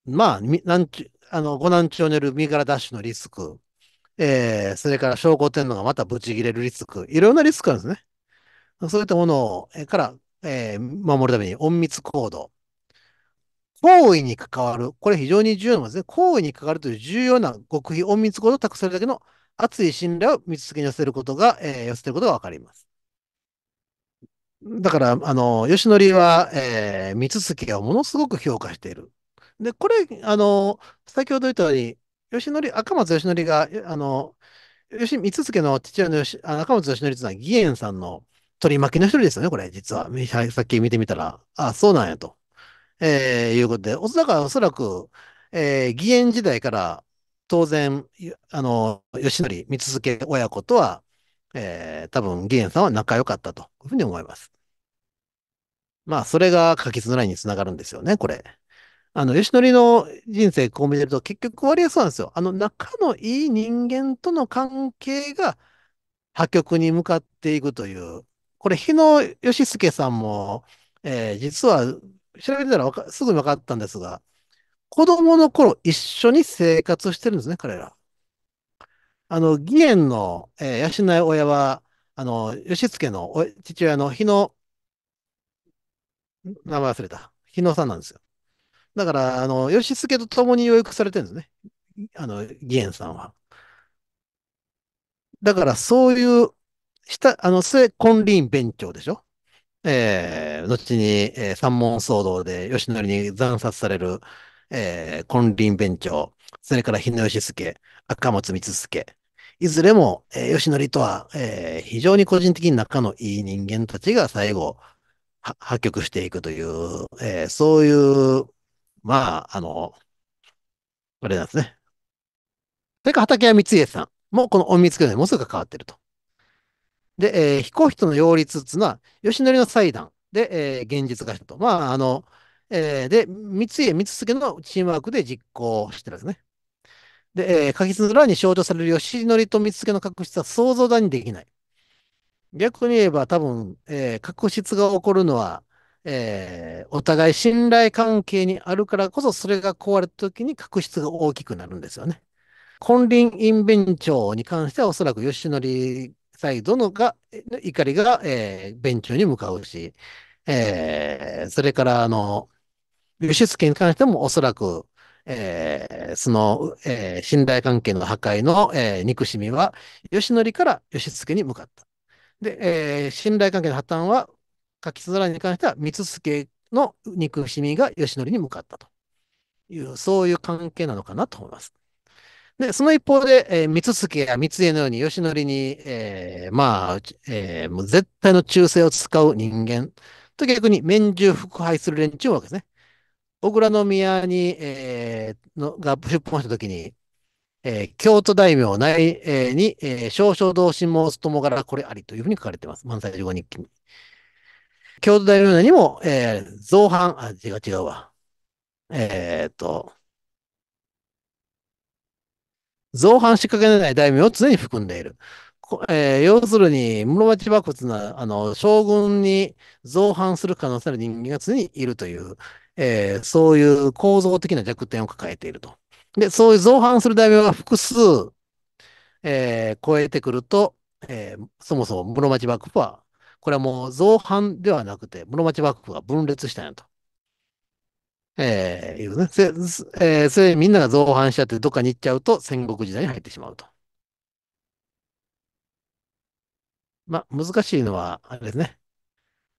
まあ、なんちゅあの、五難聴による身柄奪取のリスク、えー、それから昇降天皇がまたブチ切れるリスク、いろんなリスクあるんですね。そういったものから、えー、守るために隠密行動。行為に関わる。これ非常に重要なんですね。行為に関わるという重要な極秘隠密行動を託されるだけの熱い信頼を見つけに寄せることが、えー、寄せてることがわかります。だから、あの、吉典は、えー、三月をものすごく評価している。で、これ、あの、先ほど言ったように、吉典、赤松義典が、あの、吉、三つ月の父親の吉、赤松義典というのは、義援さんの取り巻きの一人ですよね、これ、実は。さっき見てみたら、あそうなんやと。えー、いうことで、おそらく、おそらく、えー、義援時代から、当然、あの、吉見続け親子とは、えー、多分、義援さんは仲良かったというふうに思います。まあ、それが書きつらいにつながるんですよね、これ。あの、吉典の人生こう見てると、結局割合そうなんですよ。あの、仲のいい人間との関係が、破局に向かっていくという、これ、日野義介さんも、えー、実は調べてたらすぐ分かったんですが、子供の頃一緒に生活してるんですね、彼ら。あの、義援の、えー、養い親は、あの、義介の父親の日野、名前忘れた。日野さんなんですよ。だから、あの、義介と共に養育されてるんですね。あの、義援さんは。だから、そういうした、あの、末金輪弁長でしょえー、後に、えー、三門騒動で吉成に惨殺される、えー、金輪弁長、それから日野義助、赤松光助、いずれも、えー、吉成とは、えー、非常に個人的に仲のいい人間たちが最後、破局していくという、えー、そういう、まあ、あの、あれなんですね。それから畠山光家さんも、この隠密教でもうすぐ変関わってると。で、えー、彦人の擁立っていうのは、義則の祭壇で、えー、現実化したと。まあ、あの、えー、で、三家三助のチームワークで実行してるんですね。で、えー、柿津らに象徴される義則と三助の確執は想像だにできない。逆に言えば多分、えー、確執が起こるのは、えー、お互い信頼関係にあるからこそ、それが壊れた時に確執が大きくなるんですよね。金輪院弁長に関してはおそらく義則再度のが、怒りが、えー、弁中に向かうし、えー、それから、あの、輸出権に関してもおそらく、えー、その、えー、信頼関係の破壊の、えー、憎しみは、義則から義経に向かった。で、えー、信頼関係の破綻は、柿津空に関しては、光助の憎しみが義則に向かったという、そういう関係なのかなと思います。で、その一方で、えー、三つや三つ家のように吉則に、えー、まあ、えー、もう絶対の忠誠を使う人間と逆に免従腹敗する連中はわけですね。小倉宮に、えー、のが出版したときに、えー、京都大名内、えー、に、えー、少々同心申す友柄これありというふうに書かれています。満載十五日記に。京都大名内にも、えー、造反、あ、違う違うわ。えー、っと、造反しかけない大名を常に含んでいる。えー、要するに、室町幕府な、あの、将軍に造反する可能性の人間が常にいるという、えー、そういう構造的な弱点を抱えていると。で、そういう造反する大名が複数、えー、超えてくると、えー、そもそも室町幕府は、これはもう造反ではなくて、室町幕府が分裂したんやと。えー、いうね。せ、えー、それみんなが造反しちゃってどっかに行っちゃうと戦国時代に入ってしまうと。まあ、難しいのは、あれですね。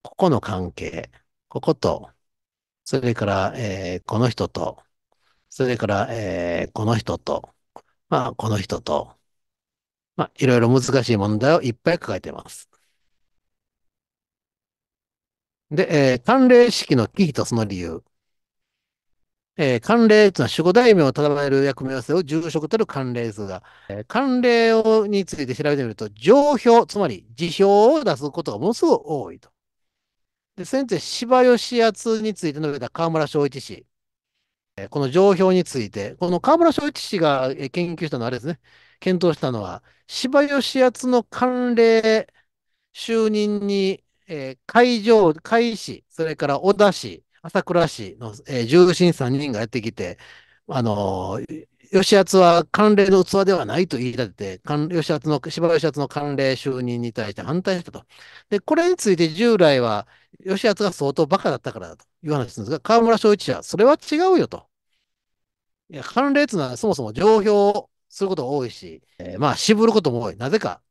ここの関係、ここと、それから、えー、この人と、それから、えー、この人と、まあ、この人と、まあ、いろいろ難しい問題をいっぱい抱えています。で、えー、関連式の忌避とその理由。えー、関令というのは守護大名を定める役目背せう住職たる関令図が、えー、関令をについて調べてみると、上表、つまり辞表を出すことがものすごく多いと。で、先生、芝吉厚について述べた河村昭一氏、えー、この上表について、この河村昭一氏が研究したのはあれですね、検討したのは、芝吉厚の関令就任に、えー、会場、海市、それから小田氏、朝倉市の、えー、重臣3人がやってきて、あのー、吉厚は関連の器ではないと言い立てて、吉厚の、芝吉厚の関連就任に対して反対したと。で、これについて従来は、吉厚が相当バカだったからだという話んですが、河村昭一は、それは違うよと。いや、関連というのはそもそも上評することが多いし、えー、まあ、渋ることも多い。なぜか、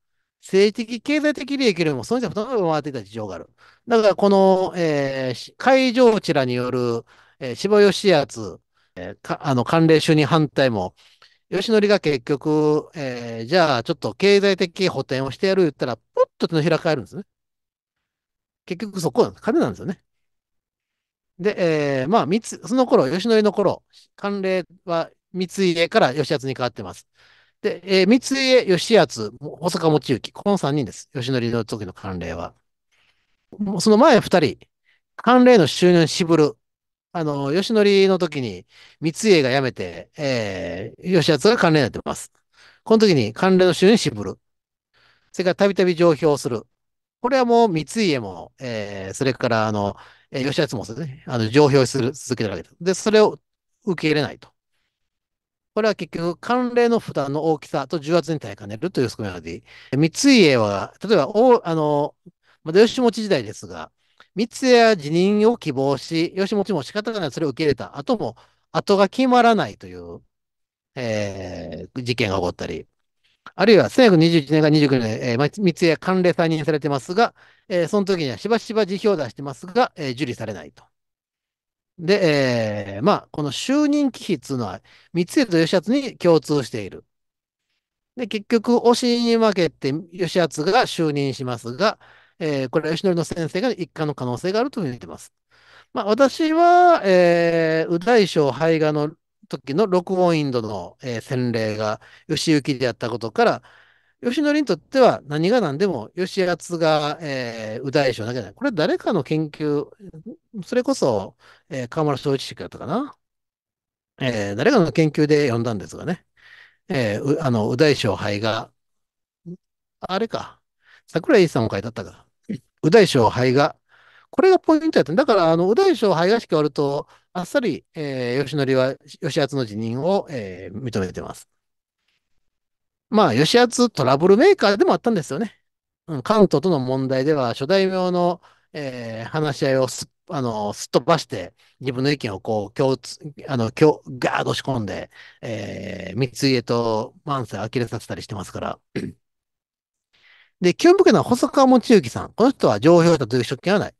政治的、経済的利益よりも、その人が負担を回っていた事情がある。だから、この、えー、会場地らによる、えー、柴義厚、えー、かあの、関連主任反対も、吉則が結局、えー、じゃあ、ちょっと経済的補填をしてやる言ったら、ぽっと手のひら返るんですね。結局そこなんです。金なんですよね。で、えー、まあ、三つ、その頃、吉則の頃、関連は三井から吉安に変わってます。で、えー、三井義康、細川持之、この三人です。吉典の時の慣例は。その前二人、慣例の収入しぶる。あの、吉典の時に三井が辞めて、えー、義康が慣例になってます。この時に慣例の収入しぶる。それからたびたび上表する。これはもう三井も、えー、それから、あの、えー、吉安もですね、あの、上表する、続けてるわけです。で、それを受け入れないと。これは結局、慣例の負担の大きさと重圧に耐えかねるというスクエ三井家は、例えば、おあの、まだ吉本時代ですが、三井家は辞任を希望し、吉本も仕方がないそれを受け入れた後も、後が決まらないという、えー、事件が起こったり、あるいは1921年から29年、えー、三井家慣例再任されてますが、えー、その時にはしばしば辞表を出してますが、えー、受理されないと。で、えー、まあ、この就任忌避っていうのは、光秀と義敦に共通している。で、結局、推しに負けて義敦が就任しますが、えー、これは義則の先生が一家の可能性があると言ってます。まあ、私は、えー、右大将肺賀の時の六本インドの、えー、洗礼が義行であったことから、吉典にとっては何が何でも吉厚が、えー、右大将だけじゃない。これ誰かの研究、それこそ、えー、河村正一氏だったかな。えー、誰かの研究で読んだんですがね。えー、あの、右大将肺が、あれか。桜井さんも書いてあったか。右大将肺が、これがポイントやった。だから、あの、右大将肺がし終わると、あっさり、えー、吉典は吉厚の辞任を、えー、認めてます。まあ、吉厚トラブルメーカーでもあったんですよね。うん、関東との問題では、初代名の、えー、話し合いをすあのすっ飛ばして、自分の意見をこう、共通、あの、共、ガーッと仕込んで、えー、三家と万世を呆れさせたりしてますから。で、興味深いのは細川持之さん。この人は上評者という職権はない。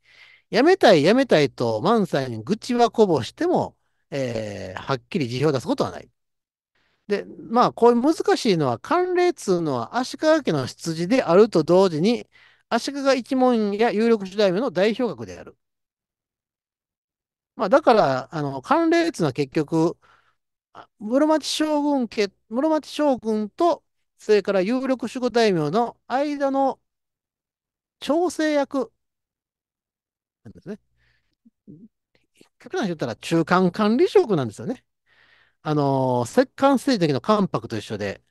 辞めたい、辞めたいと、万歳に愚痴はこぼしても、えー、はっきり辞表を出すことはない。で、まあ、こういう難しいのは、寒冷通のは足利家の羊であると同時に、足利一門や有力主大名の代表格である。まあ、だから、あの、寒冷通は結局、室町将軍家、室町将軍と、それから有力守護大名の間の調整役なんですね。極端言ったら中間管理職なんですよね。あのー、摂関水滴の関白と一緒で、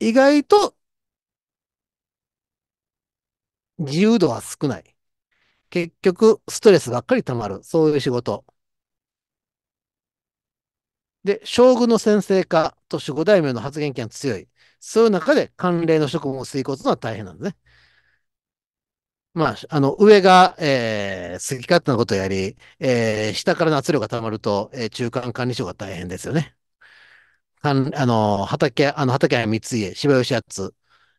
意外と自由度は少ない。結局、ストレスばっかり溜まる。そういう仕事。で、将軍の先生か、とて、五代目の発言権強い。そういう中で慣例の職務を遂行するのは大変なんですね。まあ、あの、上が、えー、好き勝手なことをやり、えー、下からの圧力が溜まると、えー、中間管理職が大変ですよね。あの、畑、あの、畑谷光家、柴吉厚、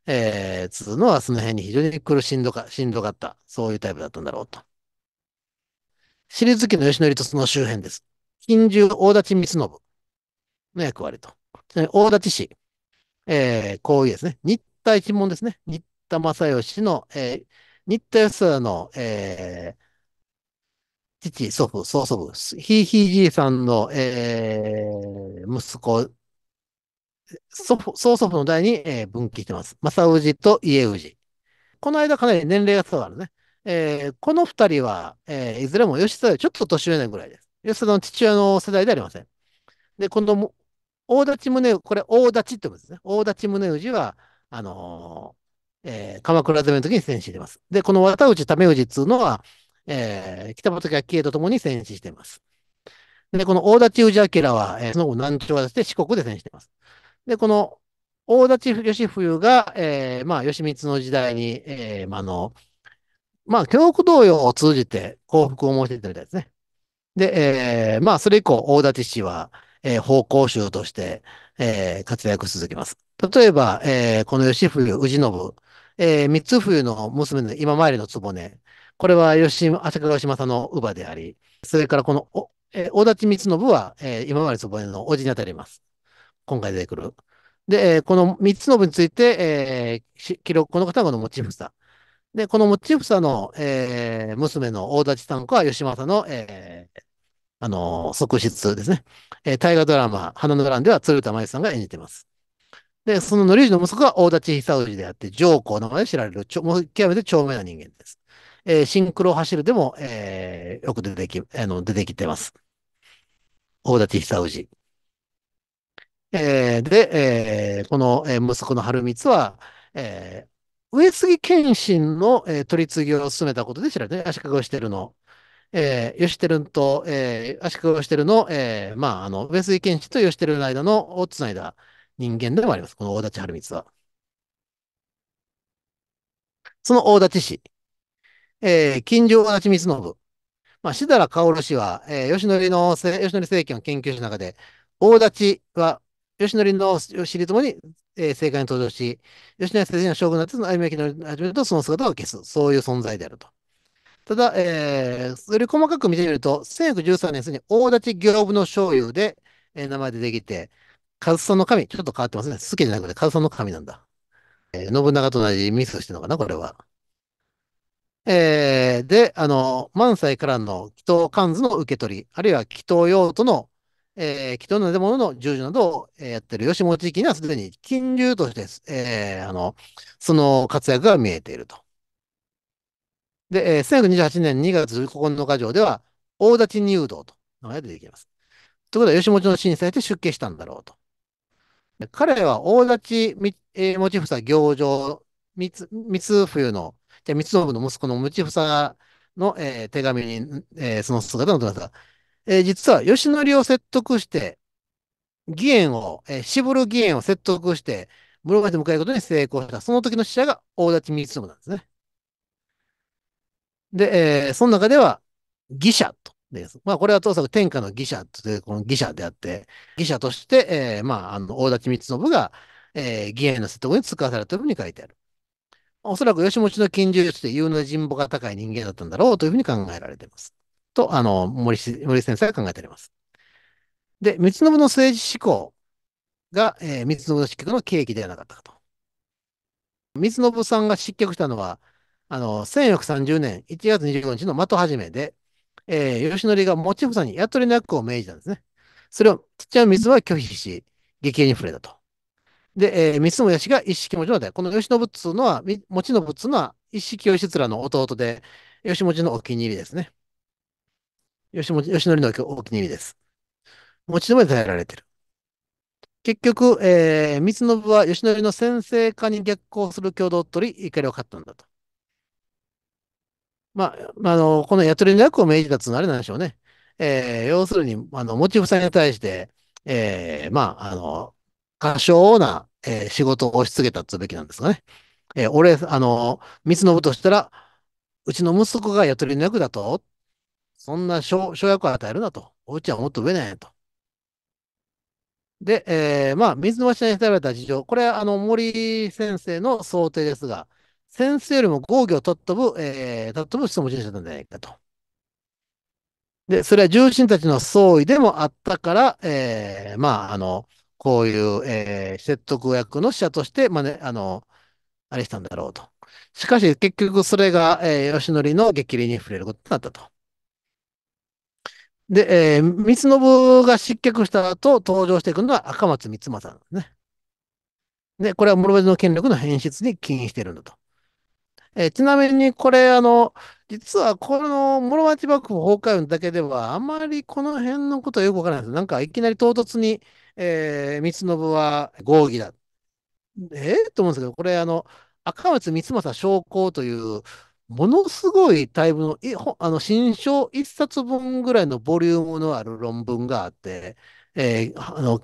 えー、つうのはその辺に非常に苦しんどか、しんどかった、そういうタイプだったんだろうと。尻月の吉則とその周辺です。近従大立光信の役割と。大立氏、えー、こういうですね、新田一門ですね。新田正義の、えー、新田義貞の、えー、父、祖父、曽祖父、ひいひいじいさんの、えー、息子祖父、曽祖父の代に、えー、分岐してます。正氏と家氏。この間かなり年齢が伝わるね。えー、この二人は、えー、いずれも吉田よりちょっと年上年ぐらいです。吉田の父親の世代でありません。で、この大立宗、これ大立ちってことですね。大立宗氏は、あのー、えー、鎌倉攻めの時に戦死しています。で、この綿内為氏っていうのは、えー、北畠家恵と共に戦死しています。で、この大立氏明は、えー、その後南朝渡して四国で戦死しています。で、この大立義冬が、えー、まあ、義満の時代に、えー、まあ、あの、まあ、教育動揺を通じて幸福を申し出てたみたいですね。で、えー、まあ、それ以降、大立氏は、えー、方向衆として、えー、活躍し続けます。例えば、えー、この義冬氏信、えー、三つ冬の娘の今参りの局、これは吉、浅川義政の乳母であり、それからこの、お、えー、大立光信は、えー、今参りの局のおじにあたります。今回出てくる。で、この3つの部について、えー、記録、この方がこの持ち房。で、この持ち房の、えー、娘の大立さん子は吉政の、えー、あのー、側室ですね。えー、大河ドラマ、花の乱では鶴田真由さんが演じてます。で、そのり氏の息子は大立久氏であって、上皇の名で知られる、ちょもう極めて長命な人間です。えー、シンクロを走るでも、えー、よく出てき、あの、出てきてます。大立久氏。えー、で、えー、この、え息子の春光は、えー、上杉謙信の、えー、取り次ぎを進めたことで知られて、ね、足利てるの、えー、義輝と、えー、足利てるの、えー、まあ、あの、上杉謙信と義輝の間の、をつないだ人間でもあります。この大立春光は。その大立氏、えー、近所大立光信。まあ、しだらかおる氏は、えー、吉典の、吉典政権を研究した中で、大立は吉典のりともに、えー、政界に登場し、吉典先生の将軍になって、その歩み明の始めると、その姿を消す。そういう存在であると。ただ、えー、より細かく見てみると、1113年すでに大立行部の醤油で、えー、名前でできて、カズソの神、ちょっと変わってますね。好きじゃなくて、カズソの神なんだ。えー、信長と同じミスしてるのかな、これは。えー、で、あの、満載からの祈祷関図の受け取り、あるいは祈祷用途のえー、祈祷の建物の従事などを、えやっている吉本地域にはすでに金流として、えー、あの、その活躍が見えていると。で、えー、1928年2月9日城では、大立入道と名前が出てきます。ということは、吉本の震災で出家したんだろうと。彼は大立み、えー、持房行上、三つ冬の、じゃ三つ信の息子の持房の、えー、手紙に、えー、その姿のどなたがえー、実は吉典を説得して、義援を、えー、渋る義援を説得して、室町で迎えることに成功した。その時の使者が大立光信なんですね。で、えー、その中では、義者と。です。まあ、これは当作天下の義者という、この義者であって、義者として、えー、まあ、あの、大立光信が、えー、義援の説得に使わされたというふうに書いてある。おそらく吉持の近所して有能で人望が高い人間だったんだろうというふうに考えられています。と、あの、森森先生が考えております。で、光信の政治思考が、えー、光信失脚の契機ではなかったかと。光信さんが失脚したのは、あの、1430年1月25日の的始めで、えー、吉則が持ち房に雇いの役を命じたんですね。それを、ちっちゃいつは拒否し、激励に触れたと。で、えー、三つ義が一式持ちので、この吉信っつうのは、持信っつうのは一式義らの弟で、吉持のお気に入りですね。吉本、吉典のお気に入りです。持ちで耐えられてる。結局、えー、光信は吉典の先生化に逆行する共同を取り、怒りを買ったんだと。まあ、まあ、の、このやとりの役を命じたつのあれなんでしょうね。えー、要するに、あの、持ちんに対して、えー、まあ、あの、過小な、えー、仕事を押し付けたつべきなんですかね。えー、俺、あの、光信としたら、うちの息子がやとりの役だと、そんな生薬を与えるなと。おうちはもっと上なんやと。で、えー、まあ、水の柱に伝えられた事情。これは、あの、森先生の想定ですが、先生よりも合議を尊ぶ、えー、尊ぶ人問人主だったんじゃないかと。で、それは重臣たちの総意でもあったから、えー、まあ、あの、こういう、えー、説得役の使者として、まあね、あの、あれしたんだろうと。しかし、結局それが、えー、吉則の激励に触れることになったと。で、えー、光信が失脚した後、登場してくるのは赤松光正なんですね。で、これは諸別の権力の変質に起因しているんだと。えー、ちなみに、これ、あの、実はこの諸町幕府崩壊だけでは、あまりこの辺のことはよくわからないです。なんか、いきなり唐突に、えー、光信は合議だ。えー、と思うんですけど、これ、あの、赤松光正将校という、ものすごいタイプの、いあの新書一冊分ぐらいのボリュームのある論文があって、えー、あの、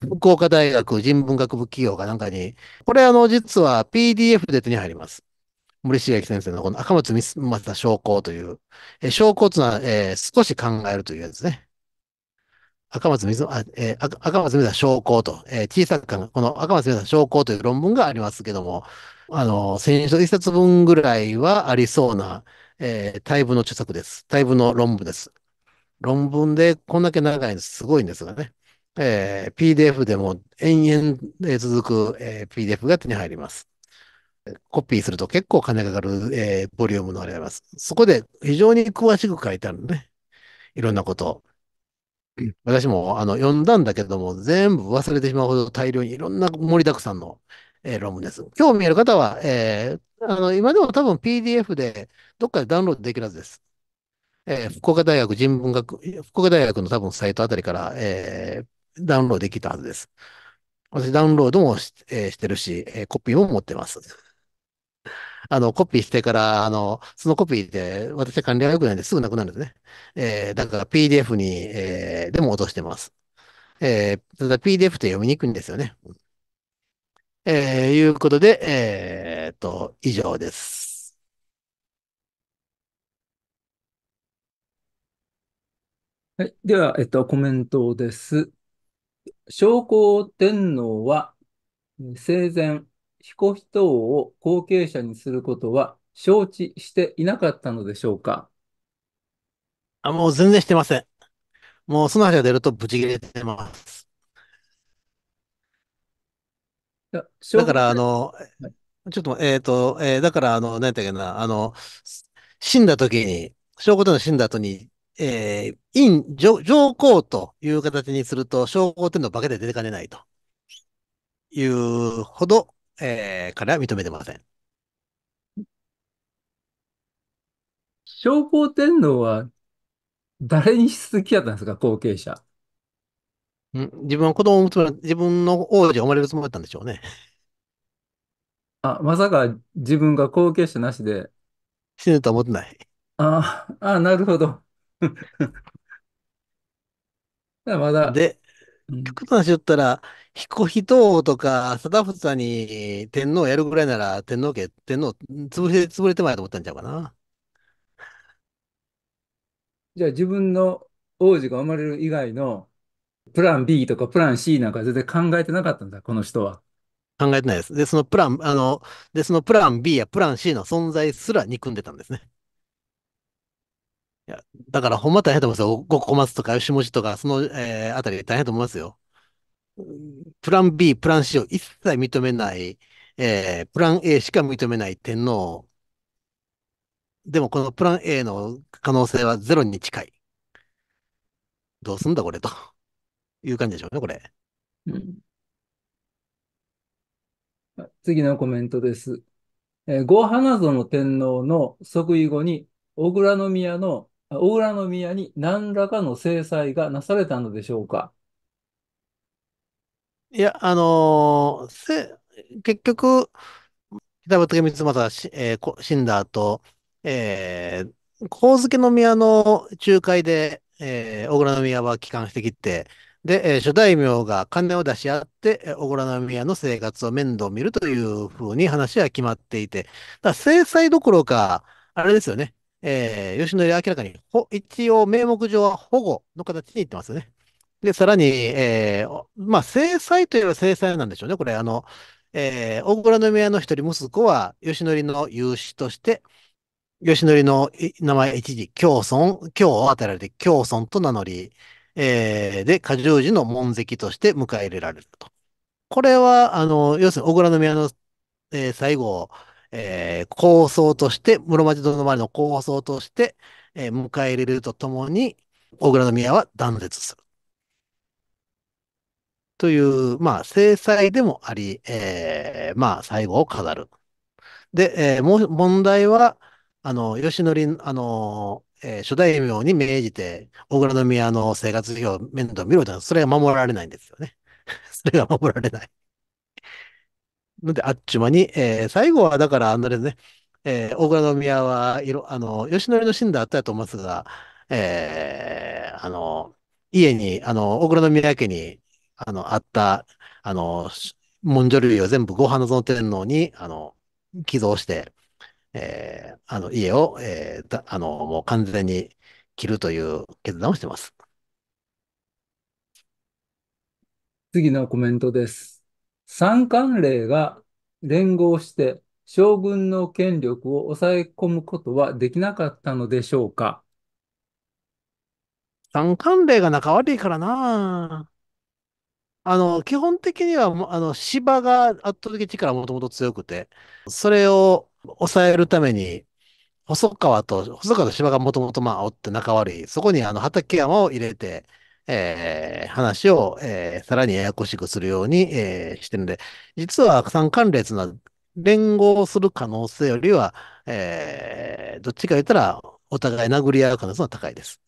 福岡大学人文学部企業かなんかに、これあの、実は PDF で手に入ります。森重先生のこの赤松三正昇校という、えー、校というのは、えー、少し考えるというやつね。赤松水、あえー、赤松水正昇校と、えー、小さく考え、この赤松水正昇校という論文がありますけども、あの、先週一冊分ぐらいはありそうな、えー、イプの著作です。タイプの論文です。論文でこんだけ長いんですすごいんですがね。えー、PDF でも延々続く、えー、PDF が手に入ります。コピーすると結構金かかる、えー、ボリュームのあれがあります。そこで非常に詳しく書いてあるのね。いろんなこと私もあの読んだんだけども、全部忘れてしまうほど大量にいろんな盛りだくさんの、えー、論文です。興味ある方は、えー、あの、今でも多分 PDF でどっかでダウンロードできるはずです。えー、福岡大学人文学、福岡大学の多分サイトあたりから、えー、ダウンロードできたはずです。私ダウンロードもし,、えー、してるし、えー、コピーも持ってます。あの、コピーしてから、あの、そのコピーで、私は管理が良くないんですぐなくなるんですね。えー、だから PDF に、えー、でも落としてます。えー、ただ PDF って読みにくいんですよね。えー、いうことで、えー、っと、以上です。はい。では、えっと、コメントです。上皇天皇は、生前、彦人王を後継者にすることは承知していなかったのでしょうかあ、もう全然してません。もうその話が出るとブチ切れてます。だから、あの、ちょっと、えっ、ー、と、えー、だから、あの、なんていうかな、あの、死んだ時に、証拠との死んだ後に、えー、陰、上皇という形にすると、証拠というの化けで出てかねないというほど、えー、彼は認めてません。昭皇天皇は誰に続きやったんですか、後継者。うん、自分は子供を産むつもり、自分の王子が生まれるつもりだったんでしょうね。あ、まさか自分が後継者なしで。死ぬとは思ってない。ああなるほど。まだ、で、うん、極端な話言ったら、彦人王とか貞房に天皇やるぐらいなら天皇家、天皇潰れ、潰れてまいと思ったんちゃうかな。じゃあ自分の王子が生まれる以外のプラン B とかプラン C なんか全然考えてなかったんだ、この人は。考えてないです。で、そのプラン、あの、で、そのプラン B やプラン C の存在すら憎んでたんですね。いや、だからほんま大変だと思いますよ。五ま松とか吉文字とか、その、えー、あたり大変だと思いますよ。プラン B、プラン C を一切認めない、えー、プラン A しか認めない天皇。でもこのプラン A の可能性はゼロに近い。どうすんだこれと。いう感じでしょうね、これ。うん。次のコメントです。えー、ゴーハ天皇の即位後に、小倉宮の、小倉宮に何らかの制裁がなされたのでしょうかいや、あのー、結局、北畠光政、えー、死んだ後、えー、光月宮の仲介で、えー、小倉宮は帰還してきて、で、えー、諸大名が金を出し合って、小倉宮の生活を面倒見るというふうに話は決まっていて、だ制裁どころか、あれですよね、えー、吉野家明らかに、一応名目上は保護の形に言ってますよね。で、さらに、えー、まあ、制裁といえば制裁なんでしょうね。これ、あの、えー、大倉宮の一人息子は、吉典の有志として、吉典の名前一時、京村、京を与えられて、京村と名乗り、えー、で、過剰時の門跡として迎え入れられると。これは、あの、要するに、小倉宮の、えー、最後、えー、構想として、室町殿の前の構想として、えー、迎え入れるとともに、小倉宮は断絶する。という、まあ、制裁でもあり、えー、まあ、最後を飾る。で、えー、もう、問題は、あの、吉典、あの、えー、初大名に命じて、大倉宮の生活費を面倒見ろとそれが守られないんですよね。それが守られない。ので、あっちゅに、えー、最後はだから、あのですね、えー、大倉宮はいろ、あの、吉典の神であったと思いますが、えー、あの、家に、あの、大倉宮家に、あの、あった、あの、文書類を全部ご飯の天皇に、あの、寄贈して、えー、あの、家を、えー、だ、あの、もう完全に切るという決断をしてます。次のコメントです。三冠領が連合して将軍の権力を抑え込むことはできなかったのでしょうか三冠領が仲悪いからなあの、基本的には、あの、芝が圧倒的力もともと強くて、それを抑えるために、細川と、細川と芝がもともとまあおって仲悪い。そこにあの畠山を入れて、えー、話を、えー、さらにややこしくするように、えー、してるんで、実は三冠列な連合する可能性よりは、えー、どっちか言ったら、お互い殴り合う可能性は高いです。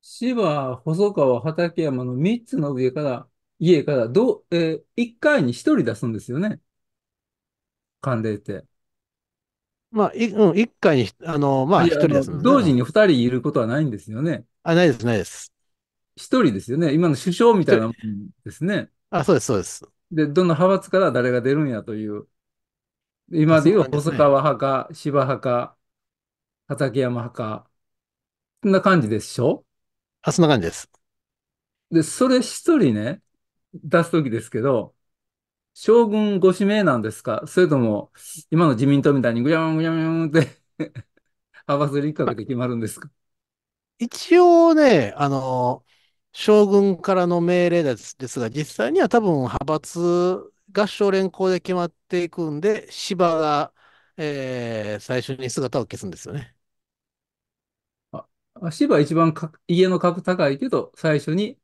芝、細川、畠山の3つの上から、家から、どう、えー、1回に1人出すんですよね。寒冷って。まあ、いうん、一回に、あの、まあ、一人ですね。同時に二人いることはないんですよね。あ、ないです、ないです。一人ですよね。今の首相みたいなもんですね。あ、そうです、そうです。で、どの派閥から誰が出るんやという。今で言いう細川派か、柴派か、畠山派か、そんな感じでしょあ、そんな感じです。で、それ一人ね、出すときですけど、将軍ご指名なんですかそれとも、今の自民党みたいにぐやんぐやんぐやんって 派閥立格で決まるんですか一応ね、あの、将軍からの命令ですですが、実際には多分派閥合唱連行で決まっていくんで、芝が、えー、最初に姿を消すんですよね。あ芝一番家の格高いけど、最初に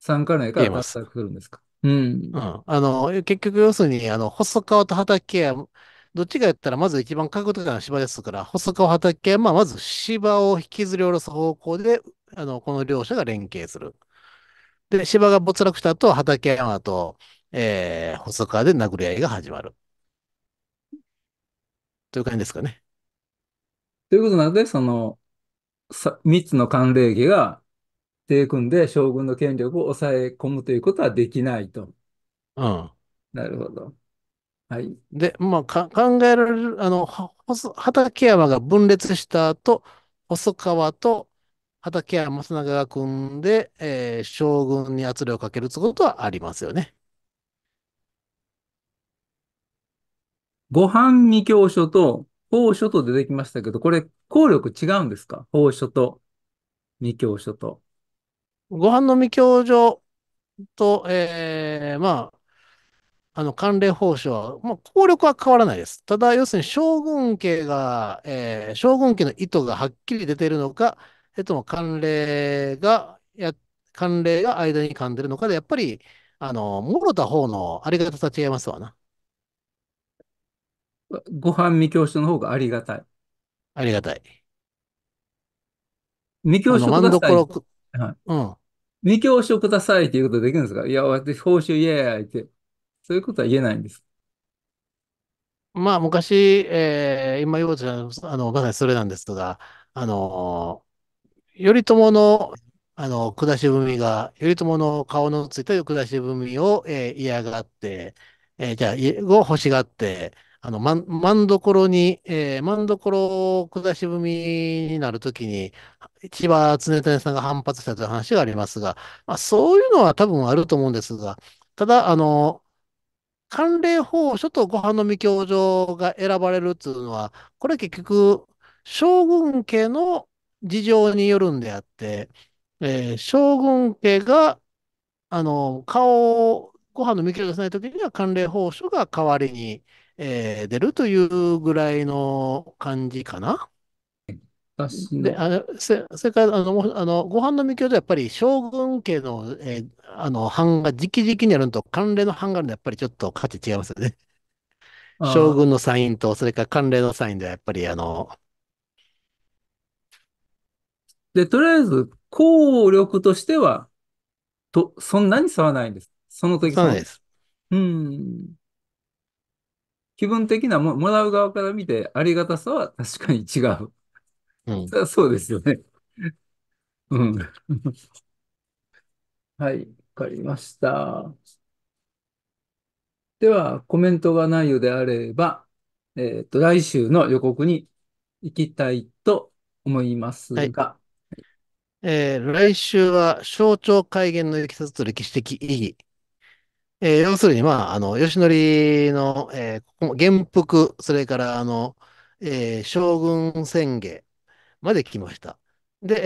参加内から発作するんですかうん。うん。あの、結局、要するに、あの、細川と畠山、どっちがやったら、まず一番角度が芝ですから、細川畠山は、まず芝を引きずり下ろす方向で、あの、この両者が連携する。で、芝が没落した後、畠山と、えー、細川で殴り合いが始まる。という感じですかね。ということなので、その、さ、三つの寒冷期が手組んで将軍の権力を抑え込むということはできないと。うん。なるほど。はい。で、まあ、か考えられる、あの、畠山が分裂した後、細川と畠山正長が組んで、えー、将軍に圧力をかけるってことはありますよね。ご飯未教書と宝書と出てきましたけど、これ、効力違うんですか宝書と未教書と。ご飯のみ教場と、えー、まあ、あの、関連報酬は、まあ、効力は変わらないです。ただ、要するに将軍家が、えー、将軍家の意図がはっきり出ているのか、えっとも関連が、や、関連が間に噛んでるのかで、やっぱり、あの、もろた方のありがたさ違いますわな。ご飯未教書の方がありがたい。ありがたい。未教書の満足はい。うん。二教書くださいっていうことできるんですかいや、私、報酬イエーイって。そういうことは言えないんです。まあ、昔、えー、今言おうとした、あの、まさにそれなんですが、あの、頼朝の、あの、下しみが、頼朝の顔のついた下しみを、えー、嫌がって、えー、じゃあ、を欲しがって、あの、ま、んどころに、えー、ころ下しみになるときに、千葉常谷さんが反発したという話がありますが、まあ、そういうのは多分あると思うんですが、ただ、あの、関連法書とご飯の御教場が選ばれるっいうのは、これ結局、将軍家の事情によるんであって、えー、将軍家が、あの、顔を、ご飯の見教場出せないときには関連法書が代わりにえー、出るというぐらいの感じかな。私で、あの、せ、それから、あの、あの、ご飯の御教でやっぱり将軍家の、えー、あの、版が直々にあるのと慣例の版があるのはやっぱりちょっと価値違いますよね。あ将軍のサインと、それから慣例のサインではやっぱりあの、で、とりあえず、効力としては、と、そんなに差はないんです。その時そそうなんです。うん。気分的なも、もらう側から見て、ありがたさは確かに違う。うん。そうですよね。うん。はい、わかりました。では、コメントがないようであれば、えっと、来週の予告に行きたいと思いますはい。が、えー来週は、象徴改元の行きと歴史的意義。えー、要するに、まあ、あの、吉則の、えー、元服、それから、あの、えー、将軍宣言まで来ました。で、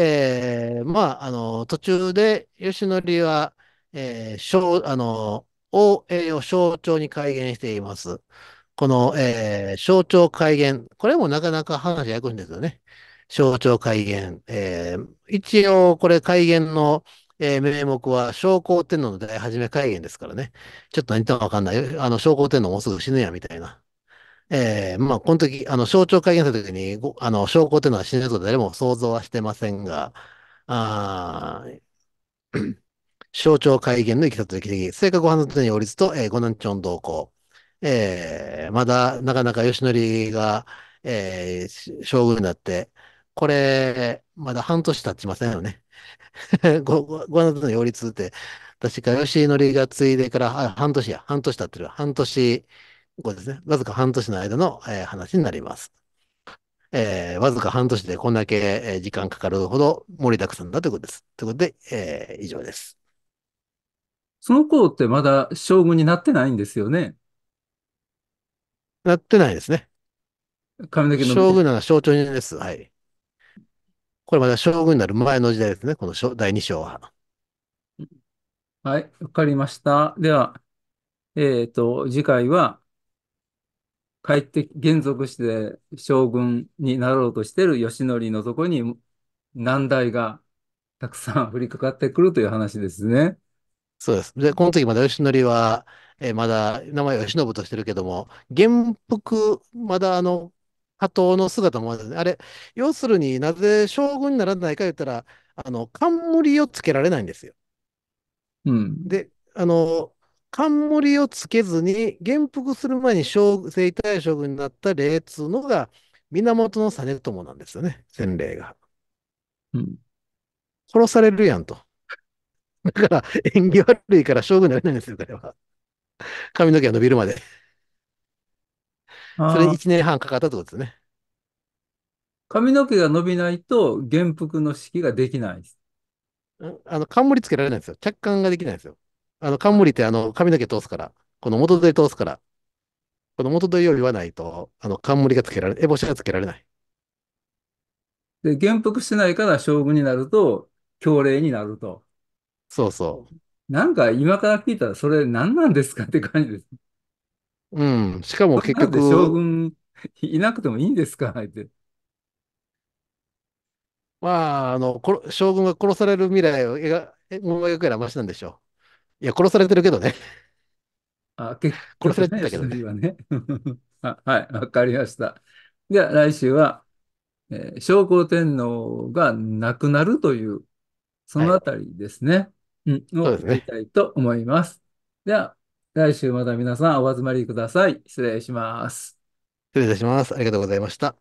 えー、まあ、あの、途中で、吉則は、えー、小、あの、王栄を象徴に改元しています。この、えー、象徴改元、これもなかなか話やくんですよね。象徴改元。えー、一応、これ改元の、えー、名目は昇降天皇の大始め会元ですからね。ちょっと何てもわかんない。あの、昇降天皇もうすぐ死ぬや、みたいな。えー、まあ、この時、あの、象徴会元した時に、あの、昇降天皇は死ぬと誰も想像はしてませんが、あ象徴 会元の生きた時に、性格ご飯のにおりつと、えー、五男町同行。えー、まだなかなか吉則が、えー、将軍になって、これ、まだ半年経ちませんよね。ご、ご、ご覧の通り擁立って、確か吉則が継いでから、あ、半年や、半年たってる。半年ここですね。わずか半年の間の、え話になります。えー、わずか半年でこんだけ、え時間かかるほど盛りだくさんだということです。ということで、えー、以上です。その子ってまだ将軍になってないんですよね。なってないですね。髪の毛の将軍なら象徴にです。はい。これまだ将軍になる前の時代ですね、この第2章は。はい、わかりました。では、えっ、ー、と、次回は、帰って元俗して将軍になろうとしている義則のところに難題がたくさん降りかかってくるという話ですね。そうです。で、この時まだ義則は、えー、まだ名前は義信としてるけども、元服、まだあの、波頭の姿もあるね。あれ、要するになぜ将軍にならないか言ったら、あの、冠をつけられないんですよ。うん。で、あの、冠をつけずに、元服する前に正体将軍になった例っつうのが、源実朝なんですよね、前例が。うん。殺されるやんと。だから、縁起悪いから将軍になれないんですよ、彼は。髪の毛が伸びるまで。それ1年半かかったってことですね。髪の毛が伸びないと元服の式ができないです。あの、冠つけられないんですよ。着冠ができないんですよ。あの、冠ってあの、髪の毛通すから、この元取通すから、この元取をよりはないと、あの、冠がつけられ、烏帽子がつけられない。で、元服してないから将軍になると、強令になると。そうそう。なんか今から聞いたらそれ何なんですかって感じです。うん。しかも結局。将軍いなくてもいいんですかって。まあ、あの、将軍が殺される未来を描くよりはマシなんでしょう。いや、殺されてるけどね。あ、結殺されてたけどね。はねあ はい、わかりました。では、来週は、えー、昭光天皇が亡くなるという、そのあたりですね。はうん、を、ね、見たいと思います。では、来週また皆さんお集まりください。失礼します。失礼いたします。ありがとうございました。